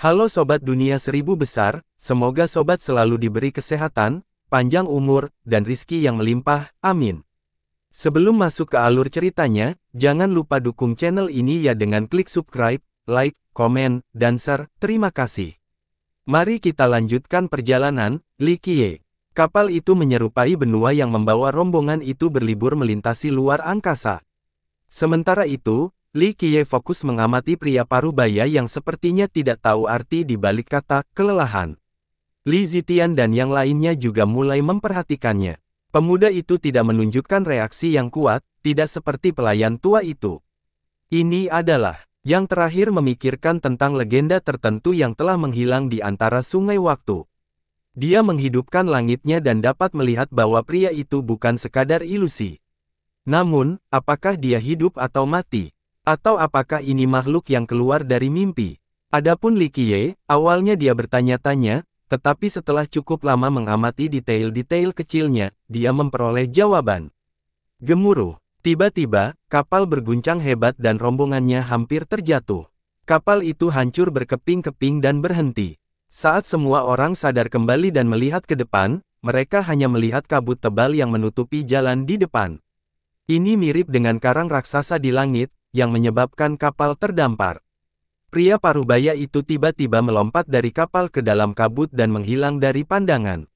Halo Sobat Dunia Seribu Besar, semoga Sobat selalu diberi kesehatan, panjang umur, dan rizki yang melimpah, amin. Sebelum masuk ke alur ceritanya, jangan lupa dukung channel ini ya dengan klik subscribe, like, komen, dan share, terima kasih. Mari kita lanjutkan perjalanan, Likie. Kapal itu menyerupai benua yang membawa rombongan itu berlibur melintasi luar angkasa. Sementara itu, Li Qiye fokus mengamati pria paruh baya yang sepertinya tidak tahu arti di balik kata kelelahan. Li Zitian dan yang lainnya juga mulai memperhatikannya. Pemuda itu tidak menunjukkan reaksi yang kuat, tidak seperti pelayan tua itu. Ini adalah yang terakhir memikirkan tentang legenda tertentu yang telah menghilang di antara sungai waktu. Dia menghidupkan langitnya dan dapat melihat bahwa pria itu bukan sekadar ilusi. Namun, apakah dia hidup atau mati? Atau apakah ini makhluk yang keluar dari mimpi? Adapun Li Qiye, awalnya dia bertanya-tanya, tetapi setelah cukup lama mengamati detail-detail kecilnya, dia memperoleh jawaban. Gemuruh. Tiba-tiba, kapal berguncang hebat dan rombongannya hampir terjatuh. Kapal itu hancur berkeping-keping dan berhenti. Saat semua orang sadar kembali dan melihat ke depan, mereka hanya melihat kabut tebal yang menutupi jalan di depan. Ini mirip dengan karang raksasa di langit, yang menyebabkan kapal terdampar. Pria parubaya itu tiba-tiba melompat dari kapal ke dalam kabut dan menghilang dari pandangan.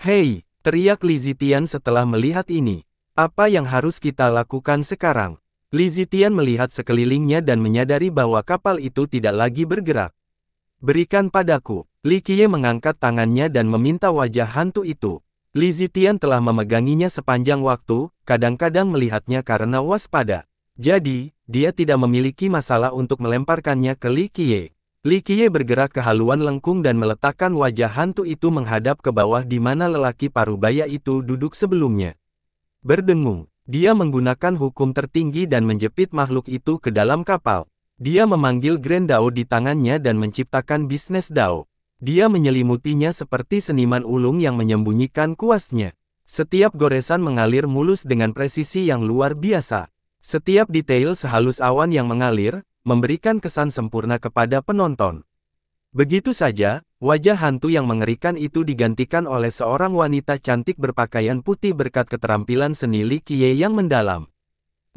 Hei, teriak Lizitian setelah melihat ini. Apa yang harus kita lakukan sekarang? Lizitian melihat sekelilingnya dan menyadari bahwa kapal itu tidak lagi bergerak. Berikan padaku. Likie mengangkat tangannya dan meminta wajah hantu itu. Lizitian telah memeganginya sepanjang waktu, kadang-kadang melihatnya karena waspada. Jadi, dia tidak memiliki masalah untuk melemparkannya ke Li Qiye. Li Qiye bergerak ke haluan lengkung dan meletakkan wajah hantu itu menghadap ke bawah di mana lelaki parubaya itu duduk sebelumnya. Berdengung, dia menggunakan hukum tertinggi dan menjepit makhluk itu ke dalam kapal. Dia memanggil Grand Dao di tangannya dan menciptakan bisnis Dao. Dia menyelimutinya seperti seniman ulung yang menyembunyikan kuasnya. Setiap goresan mengalir mulus dengan presisi yang luar biasa. Setiap detail sehalus awan yang mengalir, memberikan kesan sempurna kepada penonton. Begitu saja, wajah hantu yang mengerikan itu digantikan oleh seorang wanita cantik berpakaian putih berkat keterampilan seni Li yang mendalam.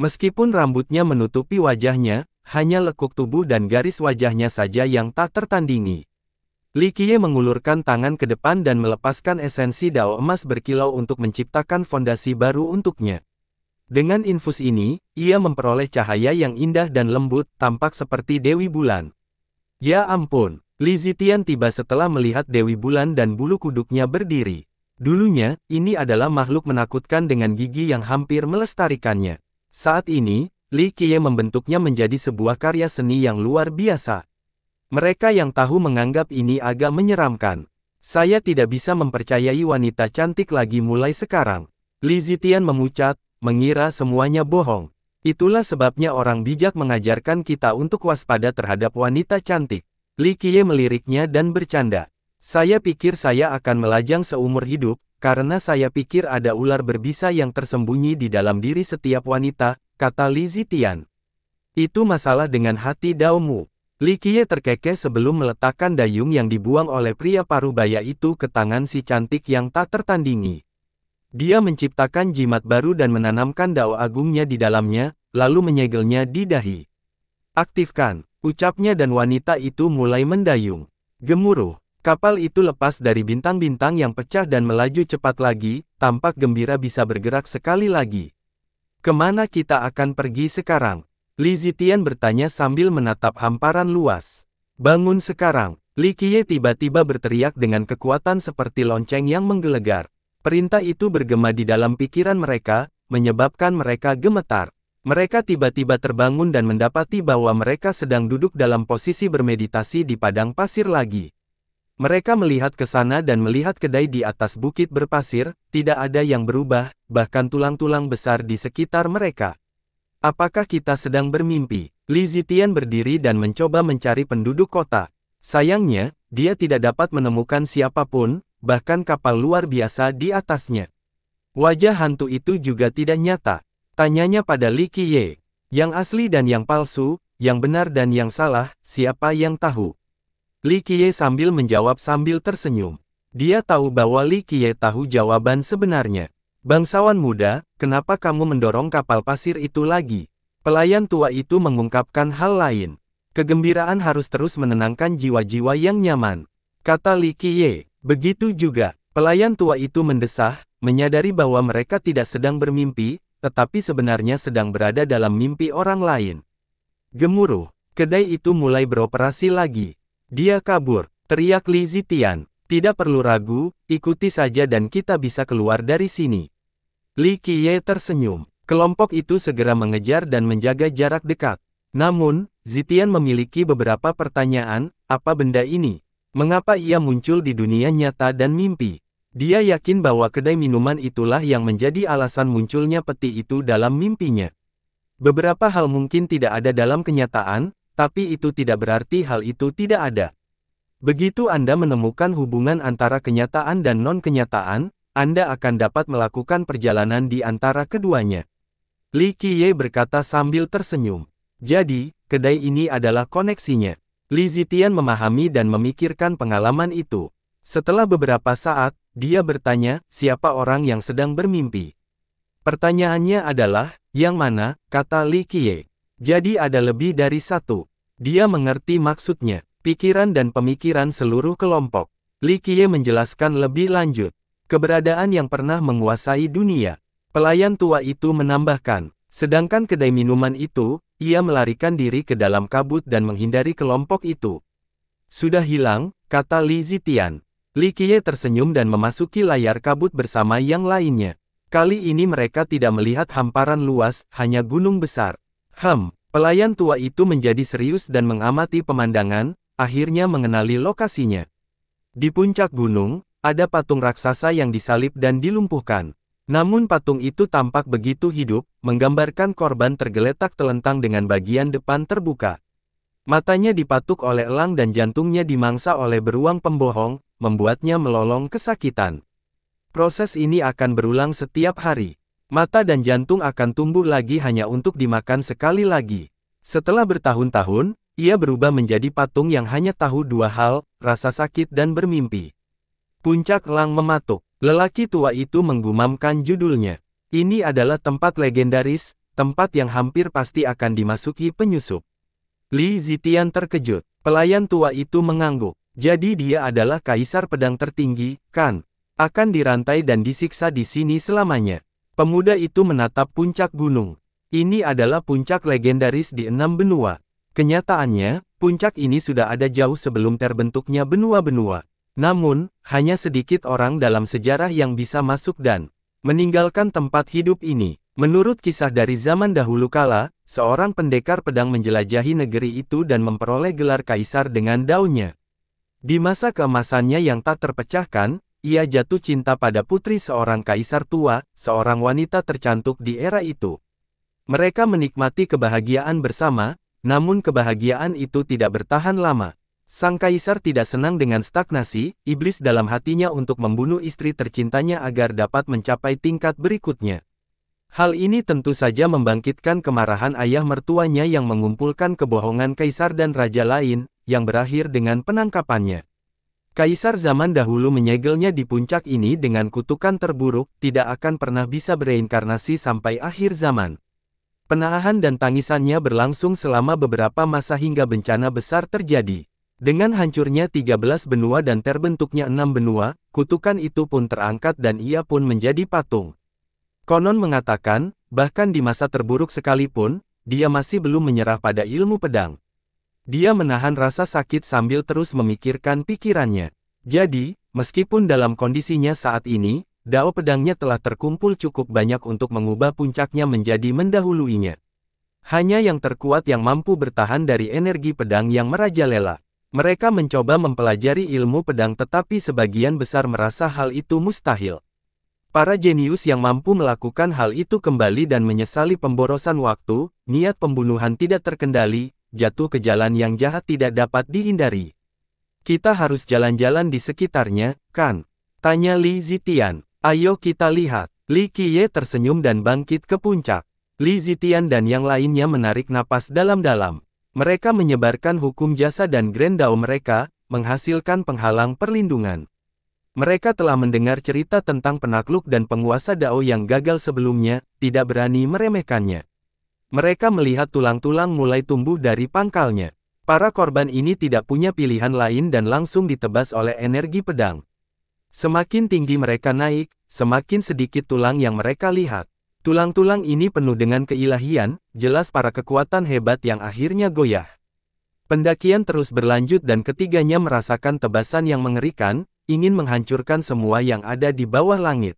Meskipun rambutnya menutupi wajahnya, hanya lekuk tubuh dan garis wajahnya saja yang tak tertandingi. Li mengulurkan tangan ke depan dan melepaskan esensi dao emas berkilau untuk menciptakan fondasi baru untuknya. Dengan infus ini, ia memperoleh cahaya yang indah dan lembut, tampak seperti Dewi Bulan. Ya ampun, Li Zitian tiba setelah melihat Dewi Bulan dan bulu kuduknya berdiri. Dulunya, ini adalah makhluk menakutkan dengan gigi yang hampir melestarikannya. Saat ini, Li Qiye membentuknya menjadi sebuah karya seni yang luar biasa. Mereka yang tahu menganggap ini agak menyeramkan. Saya tidak bisa mempercayai wanita cantik lagi mulai sekarang. Li Zitian memucat, mengira semuanya bohong. Itulah sebabnya orang bijak mengajarkan kita untuk waspada terhadap wanita cantik. Li Qiye meliriknya dan bercanda. Saya pikir saya akan melajang seumur hidup, karena saya pikir ada ular berbisa yang tersembunyi di dalam diri setiap wanita, kata Li Zitian. Itu masalah dengan hati daumu. Li Qiye terkekeh sebelum meletakkan dayung yang dibuang oleh pria paruh baya itu ke tangan si cantik yang tak tertandingi. Dia menciptakan jimat baru dan menanamkan dao agungnya di dalamnya, lalu menyegelnya di dahi. Aktifkan, ucapnya dan wanita itu mulai mendayung. Gemuruh, kapal itu lepas dari bintang-bintang yang pecah dan melaju cepat lagi, tampak gembira bisa bergerak sekali lagi. Kemana kita akan pergi sekarang? Li Zitian bertanya sambil menatap hamparan luas. Bangun sekarang, Li Qiye tiba-tiba berteriak dengan kekuatan seperti lonceng yang menggelegar. Perintah itu bergema di dalam pikiran mereka, menyebabkan mereka gemetar. Mereka tiba-tiba terbangun dan mendapati bahwa mereka sedang duduk dalam posisi bermeditasi di padang pasir lagi. Mereka melihat ke sana dan melihat kedai di atas bukit berpasir, tidak ada yang berubah, bahkan tulang-tulang besar di sekitar mereka. Apakah kita sedang bermimpi? Li Zitian berdiri dan mencoba mencari penduduk kota. Sayangnya, dia tidak dapat menemukan siapapun, bahkan kapal luar biasa di atasnya. Wajah hantu itu juga tidak nyata. Tanyanya pada Li Qiye, yang asli dan yang palsu, yang benar dan yang salah, siapa yang tahu? Li Qiye sambil menjawab sambil tersenyum. Dia tahu bahwa Li Qiye tahu jawaban sebenarnya. Bangsawan muda, kenapa kamu mendorong kapal pasir itu lagi? Pelayan tua itu mengungkapkan hal lain. Kegembiraan harus terus menenangkan jiwa-jiwa yang nyaman. Kata Li Qiye, Begitu juga, pelayan tua itu mendesah, menyadari bahwa mereka tidak sedang bermimpi, tetapi sebenarnya sedang berada dalam mimpi orang lain. Gemuruh, kedai itu mulai beroperasi lagi. Dia kabur, teriak Li Zitian. Tidak perlu ragu, ikuti saja dan kita bisa keluar dari sini. Li Qiye tersenyum. Kelompok itu segera mengejar dan menjaga jarak dekat. Namun, Zitian memiliki beberapa pertanyaan, apa benda ini? Mengapa ia muncul di dunia nyata dan mimpi? Dia yakin bahwa kedai minuman itulah yang menjadi alasan munculnya peti itu dalam mimpinya. Beberapa hal mungkin tidak ada dalam kenyataan, tapi itu tidak berarti hal itu tidak ada. Begitu Anda menemukan hubungan antara kenyataan dan non-kenyataan, Anda akan dapat melakukan perjalanan di antara keduanya. Li Qiye berkata sambil tersenyum. Jadi, kedai ini adalah koneksinya. Li Zitian memahami dan memikirkan pengalaman itu. Setelah beberapa saat, dia bertanya, siapa orang yang sedang bermimpi? Pertanyaannya adalah, yang mana, kata Li Qiye. Jadi ada lebih dari satu. Dia mengerti maksudnya, pikiran dan pemikiran seluruh kelompok. Li Qiye menjelaskan lebih lanjut, keberadaan yang pernah menguasai dunia. Pelayan tua itu menambahkan, sedangkan kedai minuman itu, ia melarikan diri ke dalam kabut dan menghindari kelompok itu. Sudah hilang, kata Li Zitian. Li Qiye tersenyum dan memasuki layar kabut bersama yang lainnya. Kali ini mereka tidak melihat hamparan luas, hanya gunung besar. Hem, pelayan tua itu menjadi serius dan mengamati pemandangan, akhirnya mengenali lokasinya. Di puncak gunung, ada patung raksasa yang disalib dan dilumpuhkan. Namun patung itu tampak begitu hidup, menggambarkan korban tergeletak telentang dengan bagian depan terbuka. Matanya dipatuk oleh elang dan jantungnya dimangsa oleh beruang pembohong, membuatnya melolong kesakitan. Proses ini akan berulang setiap hari. Mata dan jantung akan tumbuh lagi hanya untuk dimakan sekali lagi. Setelah bertahun-tahun, ia berubah menjadi patung yang hanya tahu dua hal, rasa sakit dan bermimpi. Puncak elang mematuk. Lelaki tua itu menggumamkan judulnya. Ini adalah tempat legendaris, tempat yang hampir pasti akan dimasuki penyusup. Li Zitian terkejut. Pelayan tua itu mengangguk. Jadi dia adalah kaisar pedang tertinggi, kan? Akan dirantai dan disiksa di sini selamanya. Pemuda itu menatap puncak gunung. Ini adalah puncak legendaris di enam benua. Kenyataannya, puncak ini sudah ada jauh sebelum terbentuknya benua-benua. Namun, hanya sedikit orang dalam sejarah yang bisa masuk dan meninggalkan tempat hidup ini. Menurut kisah dari zaman dahulu kala, seorang pendekar pedang menjelajahi negeri itu dan memperoleh gelar kaisar dengan daunnya. Di masa keemasannya yang tak terpecahkan, ia jatuh cinta pada putri seorang kaisar tua, seorang wanita tercantik di era itu. Mereka menikmati kebahagiaan bersama, namun kebahagiaan itu tidak bertahan lama. Sang kaisar tidak senang dengan stagnasi, iblis dalam hatinya untuk membunuh istri tercintanya agar dapat mencapai tingkat berikutnya. Hal ini tentu saja membangkitkan kemarahan ayah mertuanya yang mengumpulkan kebohongan kaisar dan raja lain, yang berakhir dengan penangkapannya. Kaisar zaman dahulu menyegelnya di puncak ini dengan kutukan terburuk, tidak akan pernah bisa bereinkarnasi sampai akhir zaman. Penahan dan tangisannya berlangsung selama beberapa masa hingga bencana besar terjadi. Dengan hancurnya 13 benua dan terbentuknya enam benua, kutukan itu pun terangkat dan ia pun menjadi patung. Konon mengatakan, bahkan di masa terburuk sekalipun, dia masih belum menyerah pada ilmu pedang. Dia menahan rasa sakit sambil terus memikirkan pikirannya. Jadi, meskipun dalam kondisinya saat ini, dao pedangnya telah terkumpul cukup banyak untuk mengubah puncaknya menjadi mendahuluinya. Hanya yang terkuat yang mampu bertahan dari energi pedang yang merajalela. Mereka mencoba mempelajari ilmu pedang tetapi sebagian besar merasa hal itu mustahil. Para jenius yang mampu melakukan hal itu kembali dan menyesali pemborosan waktu, niat pembunuhan tidak terkendali, jatuh ke jalan yang jahat tidak dapat dihindari. Kita harus jalan-jalan di sekitarnya, kan? Tanya Li Zitian. Ayo kita lihat. Li Qiye tersenyum dan bangkit ke puncak. Li Zitian dan yang lainnya menarik napas dalam-dalam. Mereka menyebarkan hukum jasa dan grendau mereka, menghasilkan penghalang perlindungan. Mereka telah mendengar cerita tentang penakluk dan penguasa Dao yang gagal sebelumnya, tidak berani meremehkannya. Mereka melihat tulang-tulang mulai tumbuh dari pangkalnya. Para korban ini tidak punya pilihan lain dan langsung ditebas oleh energi pedang. Semakin tinggi mereka naik, semakin sedikit tulang yang mereka lihat. Tulang-tulang ini penuh dengan keilahian, jelas para kekuatan hebat yang akhirnya goyah. Pendakian terus berlanjut dan ketiganya merasakan tebasan yang mengerikan, ingin menghancurkan semua yang ada di bawah langit.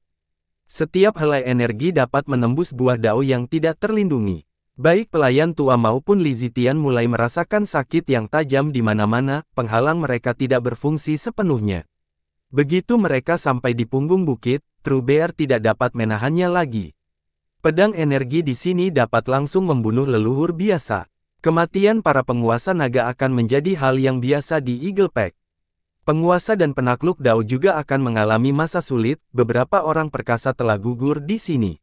Setiap helai energi dapat menembus buah dao yang tidak terlindungi. Baik pelayan tua maupun Lizitian mulai merasakan sakit yang tajam di mana-mana, penghalang mereka tidak berfungsi sepenuhnya. Begitu mereka sampai di punggung bukit, Trubear tidak dapat menahannya lagi. Pedang energi di sini dapat langsung membunuh leluhur biasa. Kematian para penguasa naga akan menjadi hal yang biasa di Eagle Pack. Penguasa dan penakluk Dao juga akan mengalami masa sulit, beberapa orang perkasa telah gugur di sini.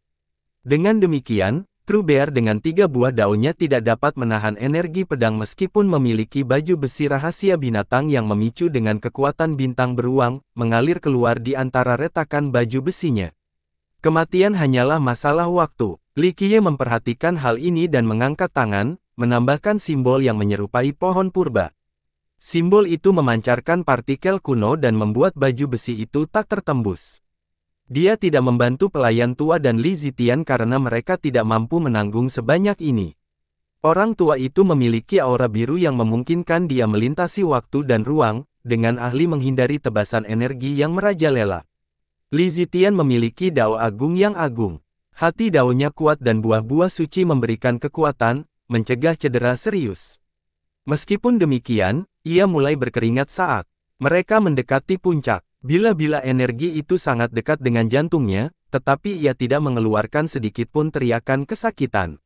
Dengan demikian, True Bear dengan tiga buah daunnya tidak dapat menahan energi pedang meskipun memiliki baju besi rahasia binatang yang memicu dengan kekuatan bintang beruang, mengalir keluar di antara retakan baju besinya. Kematian hanyalah masalah waktu. Li Qiye memperhatikan hal ini dan mengangkat tangan, menambahkan simbol yang menyerupai pohon purba. Simbol itu memancarkan partikel kuno dan membuat baju besi itu tak tertembus. Dia tidak membantu pelayan tua dan Li Zitian karena mereka tidak mampu menanggung sebanyak ini. Orang tua itu memiliki aura biru yang memungkinkan dia melintasi waktu dan ruang, dengan ahli menghindari tebasan energi yang merajalela. Li Zitian memiliki dao agung yang agung. Hati daunnya kuat dan buah-buah suci memberikan kekuatan, mencegah cedera serius. Meskipun demikian, ia mulai berkeringat saat mereka mendekati puncak. Bila-bila energi itu sangat dekat dengan jantungnya, tetapi ia tidak mengeluarkan sedikit pun teriakan kesakitan.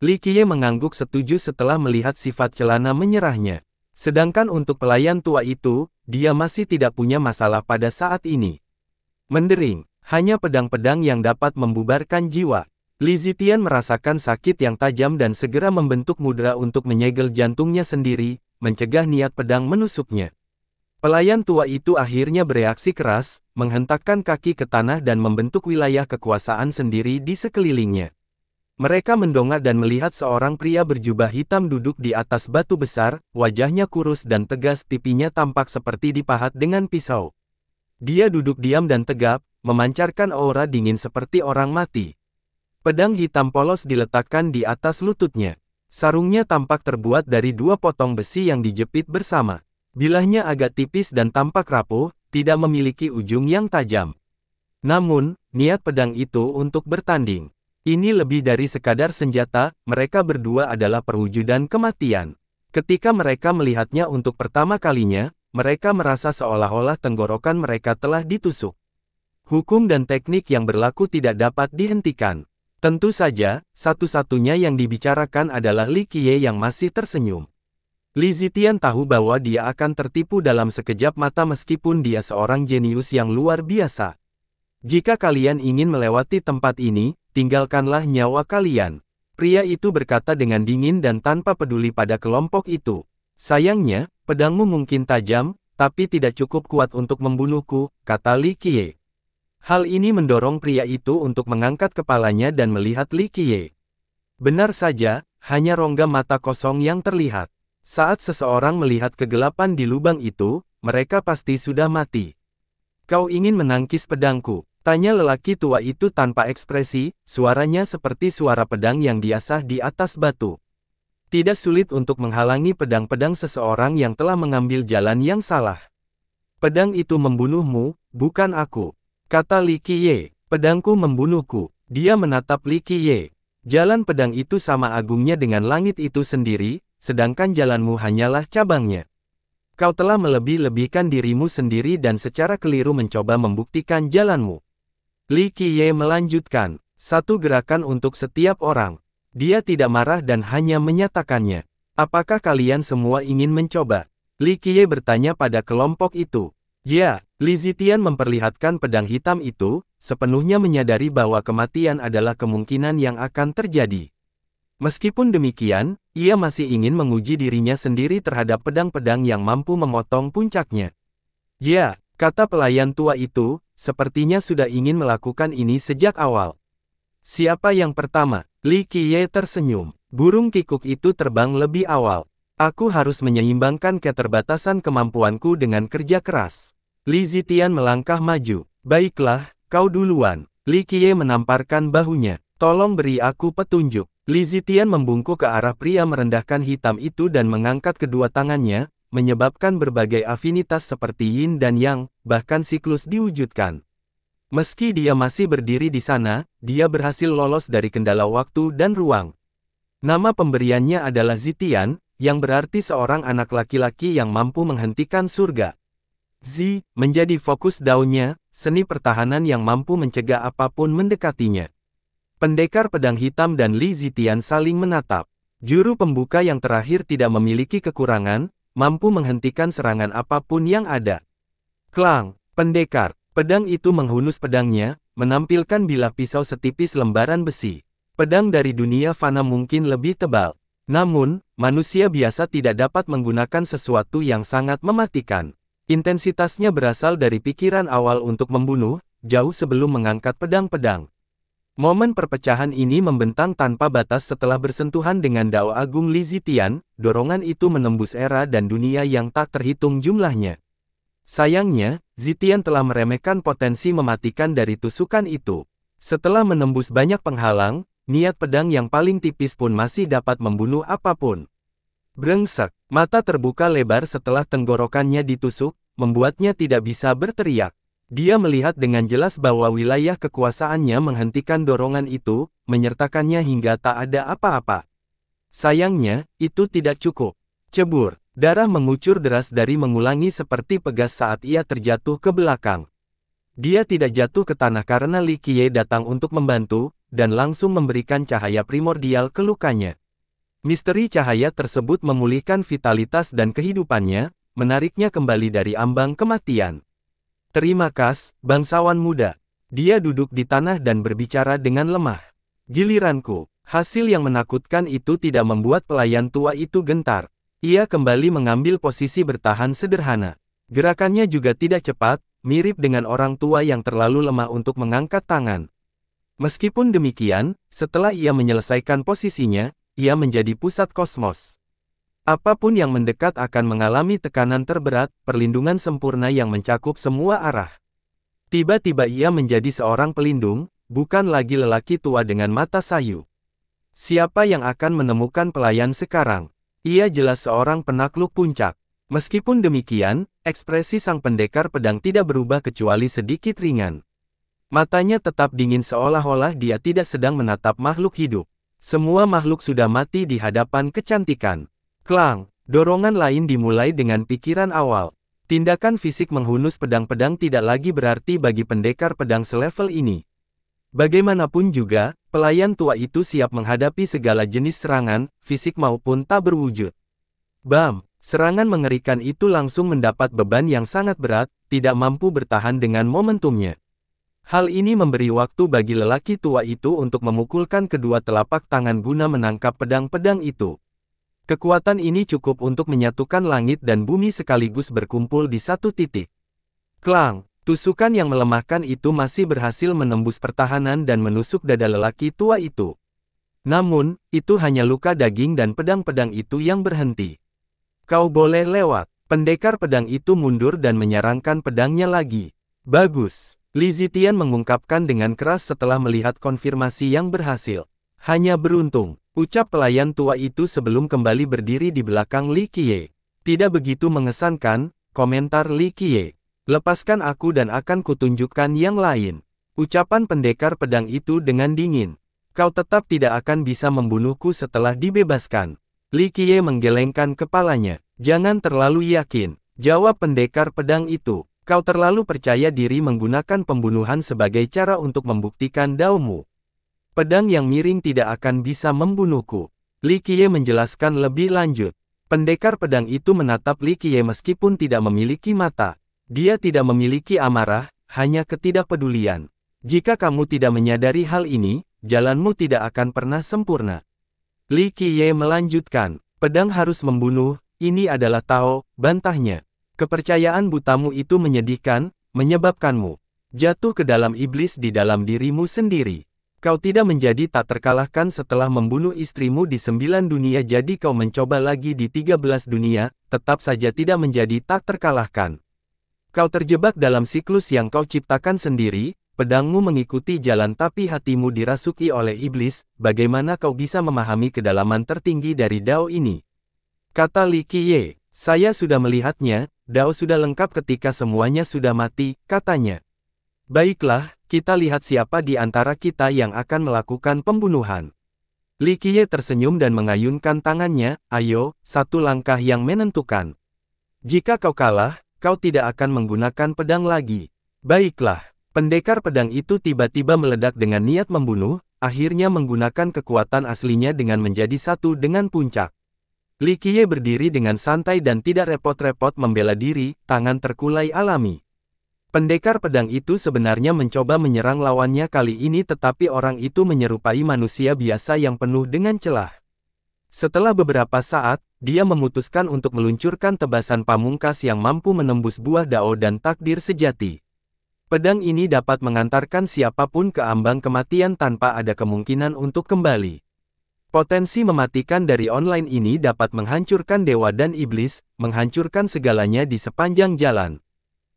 Li Qiye mengangguk setuju setelah melihat sifat celana menyerahnya. Sedangkan untuk pelayan tua itu, dia masih tidak punya masalah pada saat ini. Mendering, hanya pedang-pedang yang dapat membubarkan jiwa. Lizitian merasakan sakit yang tajam dan segera membentuk mudra untuk menyegel jantungnya sendiri, mencegah niat pedang menusuknya. Pelayan tua itu akhirnya bereaksi keras, menghentakkan kaki ke tanah dan membentuk wilayah kekuasaan sendiri di sekelilingnya. Mereka mendongak dan melihat seorang pria berjubah hitam duduk di atas batu besar, wajahnya kurus dan tegas pipinya tampak seperti dipahat dengan pisau. Dia duduk diam dan tegap, memancarkan aura dingin seperti orang mati. Pedang hitam polos diletakkan di atas lututnya. Sarungnya tampak terbuat dari dua potong besi yang dijepit bersama. Bilahnya agak tipis dan tampak rapuh, tidak memiliki ujung yang tajam. Namun, niat pedang itu untuk bertanding. Ini lebih dari sekadar senjata, mereka berdua adalah perwujudan kematian. Ketika mereka melihatnya untuk pertama kalinya, mereka merasa seolah-olah tenggorokan mereka telah ditusuk. Hukum dan teknik yang berlaku tidak dapat dihentikan. Tentu saja, satu-satunya yang dibicarakan adalah Li Qiye yang masih tersenyum. Li Zitian tahu bahwa dia akan tertipu dalam sekejap mata meskipun dia seorang jenius yang luar biasa. Jika kalian ingin melewati tempat ini, tinggalkanlah nyawa kalian. Pria itu berkata dengan dingin dan tanpa peduli pada kelompok itu. Sayangnya, Pedangmu mungkin tajam, tapi tidak cukup kuat untuk membunuhku, kata Li Qiye. Hal ini mendorong pria itu untuk mengangkat kepalanya dan melihat Li Qiye. Benar saja, hanya rongga mata kosong yang terlihat. Saat seseorang melihat kegelapan di lubang itu, mereka pasti sudah mati. Kau ingin menangkis pedangku? Tanya lelaki tua itu tanpa ekspresi, suaranya seperti suara pedang yang diasah di atas batu. Tidak sulit untuk menghalangi pedang-pedang seseorang yang telah mengambil jalan yang salah. Pedang itu membunuhmu, bukan aku. Kata Li Qiye, pedangku membunuhku. Dia menatap Li Qiye. Jalan pedang itu sama agungnya dengan langit itu sendiri, sedangkan jalanmu hanyalah cabangnya. Kau telah melebih-lebihkan dirimu sendiri dan secara keliru mencoba membuktikan jalanmu. Li Qiye melanjutkan, satu gerakan untuk setiap orang. Dia tidak marah dan hanya menyatakannya. Apakah kalian semua ingin mencoba? Li Qiye bertanya pada kelompok itu. Ya, Li Zitian memperlihatkan pedang hitam itu, sepenuhnya menyadari bahwa kematian adalah kemungkinan yang akan terjadi. Meskipun demikian, ia masih ingin menguji dirinya sendiri terhadap pedang-pedang yang mampu memotong puncaknya. Ya, kata pelayan tua itu, sepertinya sudah ingin melakukan ini sejak awal. Siapa yang pertama? Li Qiye tersenyum. Burung kikuk itu terbang lebih awal. Aku harus menyeimbangkan keterbatasan kemampuanku dengan kerja keras. Li Zitian melangkah maju. Baiklah, kau duluan. Li Qiye menamparkan bahunya. Tolong beri aku petunjuk. Li Zitian membungkuk ke arah pria merendahkan hitam itu dan mengangkat kedua tangannya, menyebabkan berbagai afinitas seperti yin dan yang, bahkan siklus diwujudkan. Meski dia masih berdiri di sana, dia berhasil lolos dari kendala waktu dan ruang. Nama pemberiannya adalah Zitian, yang berarti seorang anak laki-laki yang mampu menghentikan surga. Zi menjadi fokus daunnya, seni pertahanan yang mampu mencegah apapun mendekatinya. Pendekar pedang hitam dan Li Zitian saling menatap. Juru pembuka yang terakhir tidak memiliki kekurangan, mampu menghentikan serangan apapun yang ada. Klang, pendekar, Pedang itu menghunus pedangnya, menampilkan bilah pisau setipis lembaran besi. Pedang dari dunia fana mungkin lebih tebal. Namun, manusia biasa tidak dapat menggunakan sesuatu yang sangat mematikan. Intensitasnya berasal dari pikiran awal untuk membunuh, jauh sebelum mengangkat pedang-pedang. Momen perpecahan ini membentang tanpa batas setelah bersentuhan dengan Dao Agung Li Zitian, dorongan itu menembus era dan dunia yang tak terhitung jumlahnya. Sayangnya, Zitian telah meremehkan potensi mematikan dari tusukan itu. Setelah menembus banyak penghalang, niat pedang yang paling tipis pun masih dapat membunuh apapun. Brengsek, mata terbuka lebar setelah tenggorokannya ditusuk, membuatnya tidak bisa berteriak. Dia melihat dengan jelas bahwa wilayah kekuasaannya menghentikan dorongan itu, menyertakannya hingga tak ada apa-apa. Sayangnya, itu tidak cukup. Cebur, Darah mengucur deras dari mengulangi seperti pegas saat ia terjatuh ke belakang. Dia tidak jatuh ke tanah karena Li Qiye datang untuk membantu, dan langsung memberikan cahaya primordial ke lukanya. Misteri cahaya tersebut memulihkan vitalitas dan kehidupannya, menariknya kembali dari ambang kematian. Terima kasih, bangsawan muda. Dia duduk di tanah dan berbicara dengan lemah. Giliranku, hasil yang menakutkan itu tidak membuat pelayan tua itu gentar. Ia kembali mengambil posisi bertahan sederhana. Gerakannya juga tidak cepat, mirip dengan orang tua yang terlalu lemah untuk mengangkat tangan. Meskipun demikian, setelah ia menyelesaikan posisinya, ia menjadi pusat kosmos. Apapun yang mendekat akan mengalami tekanan terberat, perlindungan sempurna yang mencakup semua arah. Tiba-tiba ia menjadi seorang pelindung, bukan lagi lelaki tua dengan mata sayu. Siapa yang akan menemukan pelayan sekarang? Ia jelas seorang penakluk puncak. Meskipun demikian, ekspresi sang pendekar pedang tidak berubah kecuali sedikit ringan. Matanya tetap dingin seolah-olah dia tidak sedang menatap makhluk hidup. Semua makhluk sudah mati di hadapan kecantikan. Klang, dorongan lain dimulai dengan pikiran awal. Tindakan fisik menghunus pedang-pedang tidak lagi berarti bagi pendekar pedang selevel ini. Bagaimanapun juga, pelayan tua itu siap menghadapi segala jenis serangan, fisik maupun tak berwujud. Bam! Serangan mengerikan itu langsung mendapat beban yang sangat berat, tidak mampu bertahan dengan momentumnya. Hal ini memberi waktu bagi lelaki tua itu untuk memukulkan kedua telapak tangan guna menangkap pedang-pedang itu. Kekuatan ini cukup untuk menyatukan langit dan bumi sekaligus berkumpul di satu titik. Klang, Tusukan yang melemahkan itu masih berhasil menembus pertahanan dan menusuk dada lelaki tua itu. Namun, itu hanya luka daging dan pedang-pedang itu yang berhenti. Kau boleh lewat. Pendekar pedang itu mundur dan menyarankan pedangnya lagi. Bagus. Li Zitian mengungkapkan dengan keras setelah melihat konfirmasi yang berhasil. Hanya beruntung, ucap pelayan tua itu sebelum kembali berdiri di belakang Li Qiye. Tidak begitu mengesankan, komentar Li Qiye. Lepaskan aku dan akan kutunjukkan yang lain. Ucapan pendekar pedang itu dengan dingin. Kau tetap tidak akan bisa membunuhku setelah dibebaskan. Li Qiye menggelengkan kepalanya. Jangan terlalu yakin. Jawab pendekar pedang itu. Kau terlalu percaya diri menggunakan pembunuhan sebagai cara untuk membuktikan daumu. Pedang yang miring tidak akan bisa membunuhku. Li Qiye menjelaskan lebih lanjut. Pendekar pedang itu menatap Li Qiye meskipun tidak memiliki mata, dia tidak memiliki amarah, hanya ketidakpedulian. Jika kamu tidak menyadari hal ini, jalanmu tidak akan pernah sempurna. Li Qiye melanjutkan, pedang harus membunuh, ini adalah Tao, bantahnya. Kepercayaan butamu itu menyedihkan, menyebabkanmu jatuh ke dalam iblis di dalam dirimu sendiri. Kau tidak menjadi tak terkalahkan setelah membunuh istrimu di sembilan dunia jadi kau mencoba lagi di tiga belas dunia, tetap saja tidak menjadi tak terkalahkan. Kau terjebak dalam siklus yang kau ciptakan sendiri, pedangmu mengikuti jalan tapi hatimu dirasuki oleh iblis, bagaimana kau bisa memahami kedalaman tertinggi dari Dao ini? Kata Li Qiye, saya sudah melihatnya, Dao sudah lengkap ketika semuanya sudah mati, katanya. Baiklah, kita lihat siapa di antara kita yang akan melakukan pembunuhan. Li Qiye tersenyum dan mengayunkan tangannya, ayo, satu langkah yang menentukan. Jika kau kalah, kau tidak akan menggunakan pedang lagi. Baiklah, pendekar pedang itu tiba-tiba meledak dengan niat membunuh, akhirnya menggunakan kekuatan aslinya dengan menjadi satu dengan puncak. Li Qiye berdiri dengan santai dan tidak repot-repot membela diri, tangan terkulai alami. Pendekar pedang itu sebenarnya mencoba menyerang lawannya kali ini tetapi orang itu menyerupai manusia biasa yang penuh dengan celah. Setelah beberapa saat, dia memutuskan untuk meluncurkan tebasan pamungkas yang mampu menembus buah dao dan takdir sejati. Pedang ini dapat mengantarkan siapapun ke ambang kematian tanpa ada kemungkinan untuk kembali. Potensi mematikan dari online ini dapat menghancurkan dewa dan iblis, menghancurkan segalanya di sepanjang jalan.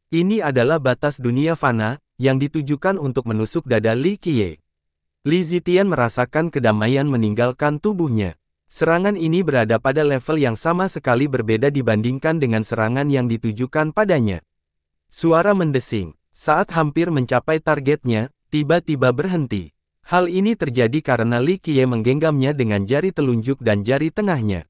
Ini adalah batas dunia fana, yang ditujukan untuk menusuk dada Li Qiye. Li Zitian merasakan kedamaian meninggalkan tubuhnya. Serangan ini berada pada level yang sama sekali berbeda dibandingkan dengan serangan yang ditujukan padanya. Suara mendesing, saat hampir mencapai targetnya, tiba-tiba berhenti. Hal ini terjadi karena Li Qiye menggenggamnya dengan jari telunjuk dan jari tengahnya.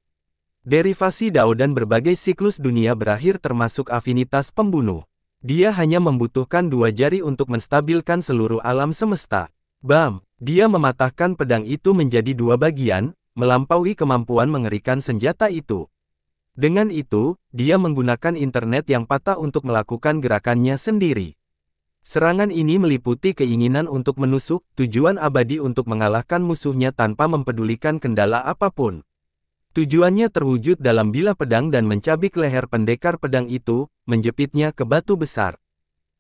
Derivasi Dao dan berbagai siklus dunia berakhir termasuk afinitas pembunuh. Dia hanya membutuhkan dua jari untuk menstabilkan seluruh alam semesta. Bam! Dia mematahkan pedang itu menjadi dua bagian, melampaui kemampuan mengerikan senjata itu. Dengan itu, dia menggunakan internet yang patah untuk melakukan gerakannya sendiri. Serangan ini meliputi keinginan untuk menusuk, tujuan abadi untuk mengalahkan musuhnya tanpa mempedulikan kendala apapun. Tujuannya terwujud dalam bila pedang dan mencabik leher pendekar pedang itu, menjepitnya ke batu besar.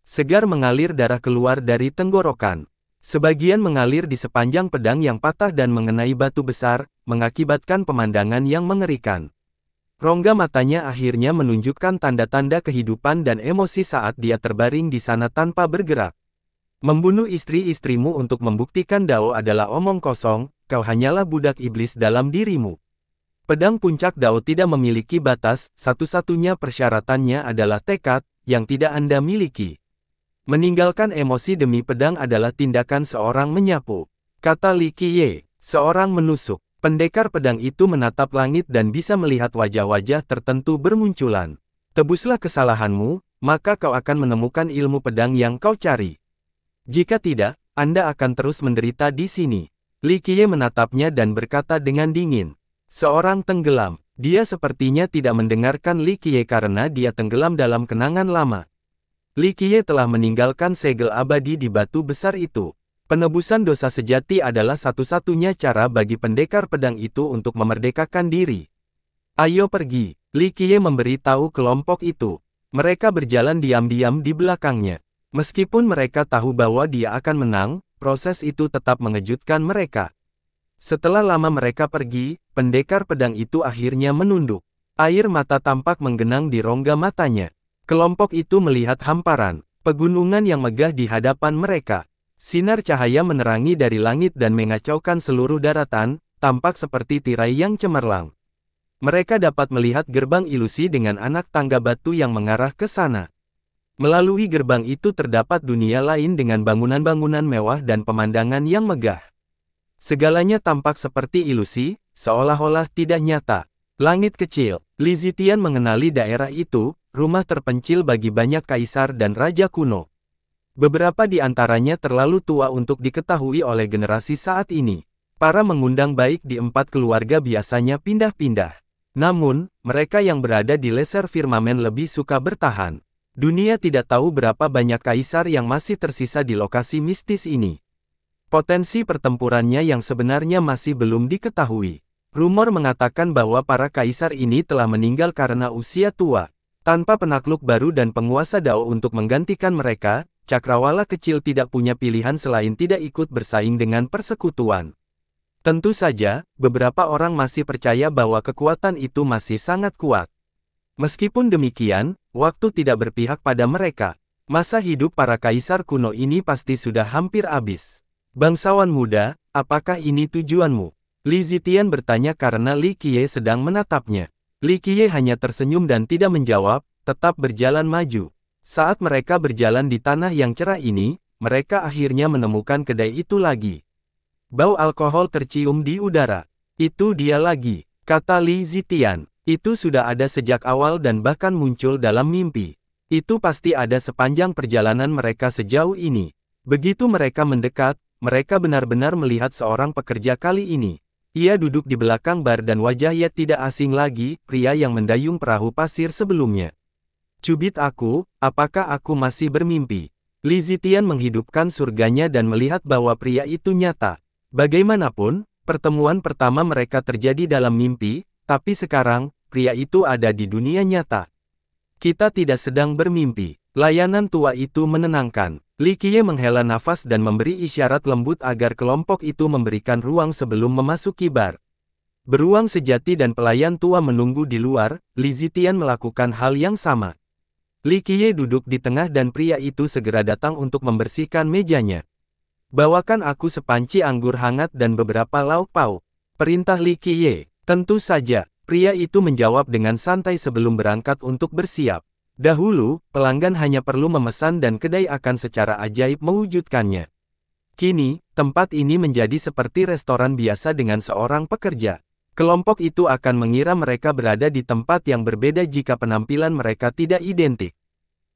Segar mengalir darah keluar dari tenggorokan. Sebagian mengalir di sepanjang pedang yang patah dan mengenai batu besar, mengakibatkan pemandangan yang mengerikan. Rongga matanya akhirnya menunjukkan tanda-tanda kehidupan dan emosi saat dia terbaring di sana tanpa bergerak. Membunuh istri-istrimu untuk membuktikan Dao adalah omong kosong, kau hanyalah budak iblis dalam dirimu. Pedang puncak Dao tidak memiliki batas, satu-satunya persyaratannya adalah tekad, yang tidak Anda miliki. Meninggalkan emosi demi pedang adalah tindakan seorang menyapu. Kata Li Qiye, seorang menusuk. Pendekar pedang itu menatap langit dan bisa melihat wajah-wajah tertentu bermunculan. Tebuslah kesalahanmu, maka kau akan menemukan ilmu pedang yang kau cari. Jika tidak, Anda akan terus menderita di sini. Li Qiye menatapnya dan berkata dengan dingin. Seorang tenggelam, dia sepertinya tidak mendengarkan Li Qiye karena dia tenggelam dalam kenangan lama. Qiye telah meninggalkan segel abadi di batu besar itu. Penebusan dosa sejati adalah satu-satunya cara bagi pendekar pedang itu untuk memerdekakan diri. Ayo pergi, memberi tahu kelompok itu. Mereka berjalan diam-diam di belakangnya. Meskipun mereka tahu bahwa dia akan menang, proses itu tetap mengejutkan mereka. Setelah lama mereka pergi, pendekar pedang itu akhirnya menunduk. Air mata tampak menggenang di rongga matanya. Kelompok itu melihat hamparan, pegunungan yang megah di hadapan mereka. Sinar cahaya menerangi dari langit dan mengacaukan seluruh daratan, tampak seperti tirai yang cemerlang. Mereka dapat melihat gerbang ilusi dengan anak tangga batu yang mengarah ke sana. Melalui gerbang itu terdapat dunia lain dengan bangunan-bangunan mewah dan pemandangan yang megah. Segalanya tampak seperti ilusi, seolah-olah tidak nyata. Langit kecil, Lizitian mengenali daerah itu, rumah terpencil bagi banyak kaisar dan raja kuno. Beberapa di antaranya terlalu tua untuk diketahui oleh generasi saat ini. Para mengundang baik di empat keluarga biasanya pindah-pindah. Namun, mereka yang berada di leser firmamen lebih suka bertahan. Dunia tidak tahu berapa banyak kaisar yang masih tersisa di lokasi mistis ini. Potensi pertempurannya yang sebenarnya masih belum diketahui. Rumor mengatakan bahwa para kaisar ini telah meninggal karena usia tua. Tanpa penakluk baru dan penguasa Dao untuk menggantikan mereka, Cakrawala kecil tidak punya pilihan selain tidak ikut bersaing dengan persekutuan. Tentu saja, beberapa orang masih percaya bahwa kekuatan itu masih sangat kuat. Meskipun demikian, waktu tidak berpihak pada mereka. Masa hidup para kaisar kuno ini pasti sudah hampir habis. Bangsawan muda, apakah ini tujuanmu? Li Zitian bertanya karena Li Qiye sedang menatapnya. Li Qiye hanya tersenyum dan tidak menjawab, tetap berjalan maju. Saat mereka berjalan di tanah yang cerah ini, mereka akhirnya menemukan kedai itu lagi. Bau alkohol tercium di udara. Itu dia lagi, kata Li Zitian. Itu sudah ada sejak awal dan bahkan muncul dalam mimpi. Itu pasti ada sepanjang perjalanan mereka sejauh ini. Begitu mereka mendekat, mereka benar-benar melihat seorang pekerja kali ini. Ia duduk di belakang bar dan wajahnya tidak asing lagi, pria yang mendayung perahu pasir sebelumnya. Cubit aku, apakah aku masih bermimpi? Lizitian menghidupkan surganya dan melihat bahwa pria itu nyata. Bagaimanapun, pertemuan pertama mereka terjadi dalam mimpi, tapi sekarang, pria itu ada di dunia nyata. Kita tidak sedang bermimpi. Layanan tua itu menenangkan. Li Qiye menghela nafas dan memberi isyarat lembut agar kelompok itu memberikan ruang sebelum memasuki bar. Beruang sejati dan pelayan tua menunggu di luar, Li Zitian melakukan hal yang sama. Li Qiye duduk di tengah dan pria itu segera datang untuk membersihkan mejanya. Bawakan aku sepanci anggur hangat dan beberapa lauk pauk. Perintah Li Qiye, tentu saja, pria itu menjawab dengan santai sebelum berangkat untuk bersiap. Dahulu, pelanggan hanya perlu memesan dan kedai akan secara ajaib mewujudkannya. Kini, tempat ini menjadi seperti restoran biasa dengan seorang pekerja. Kelompok itu akan mengira mereka berada di tempat yang berbeda jika penampilan mereka tidak identik.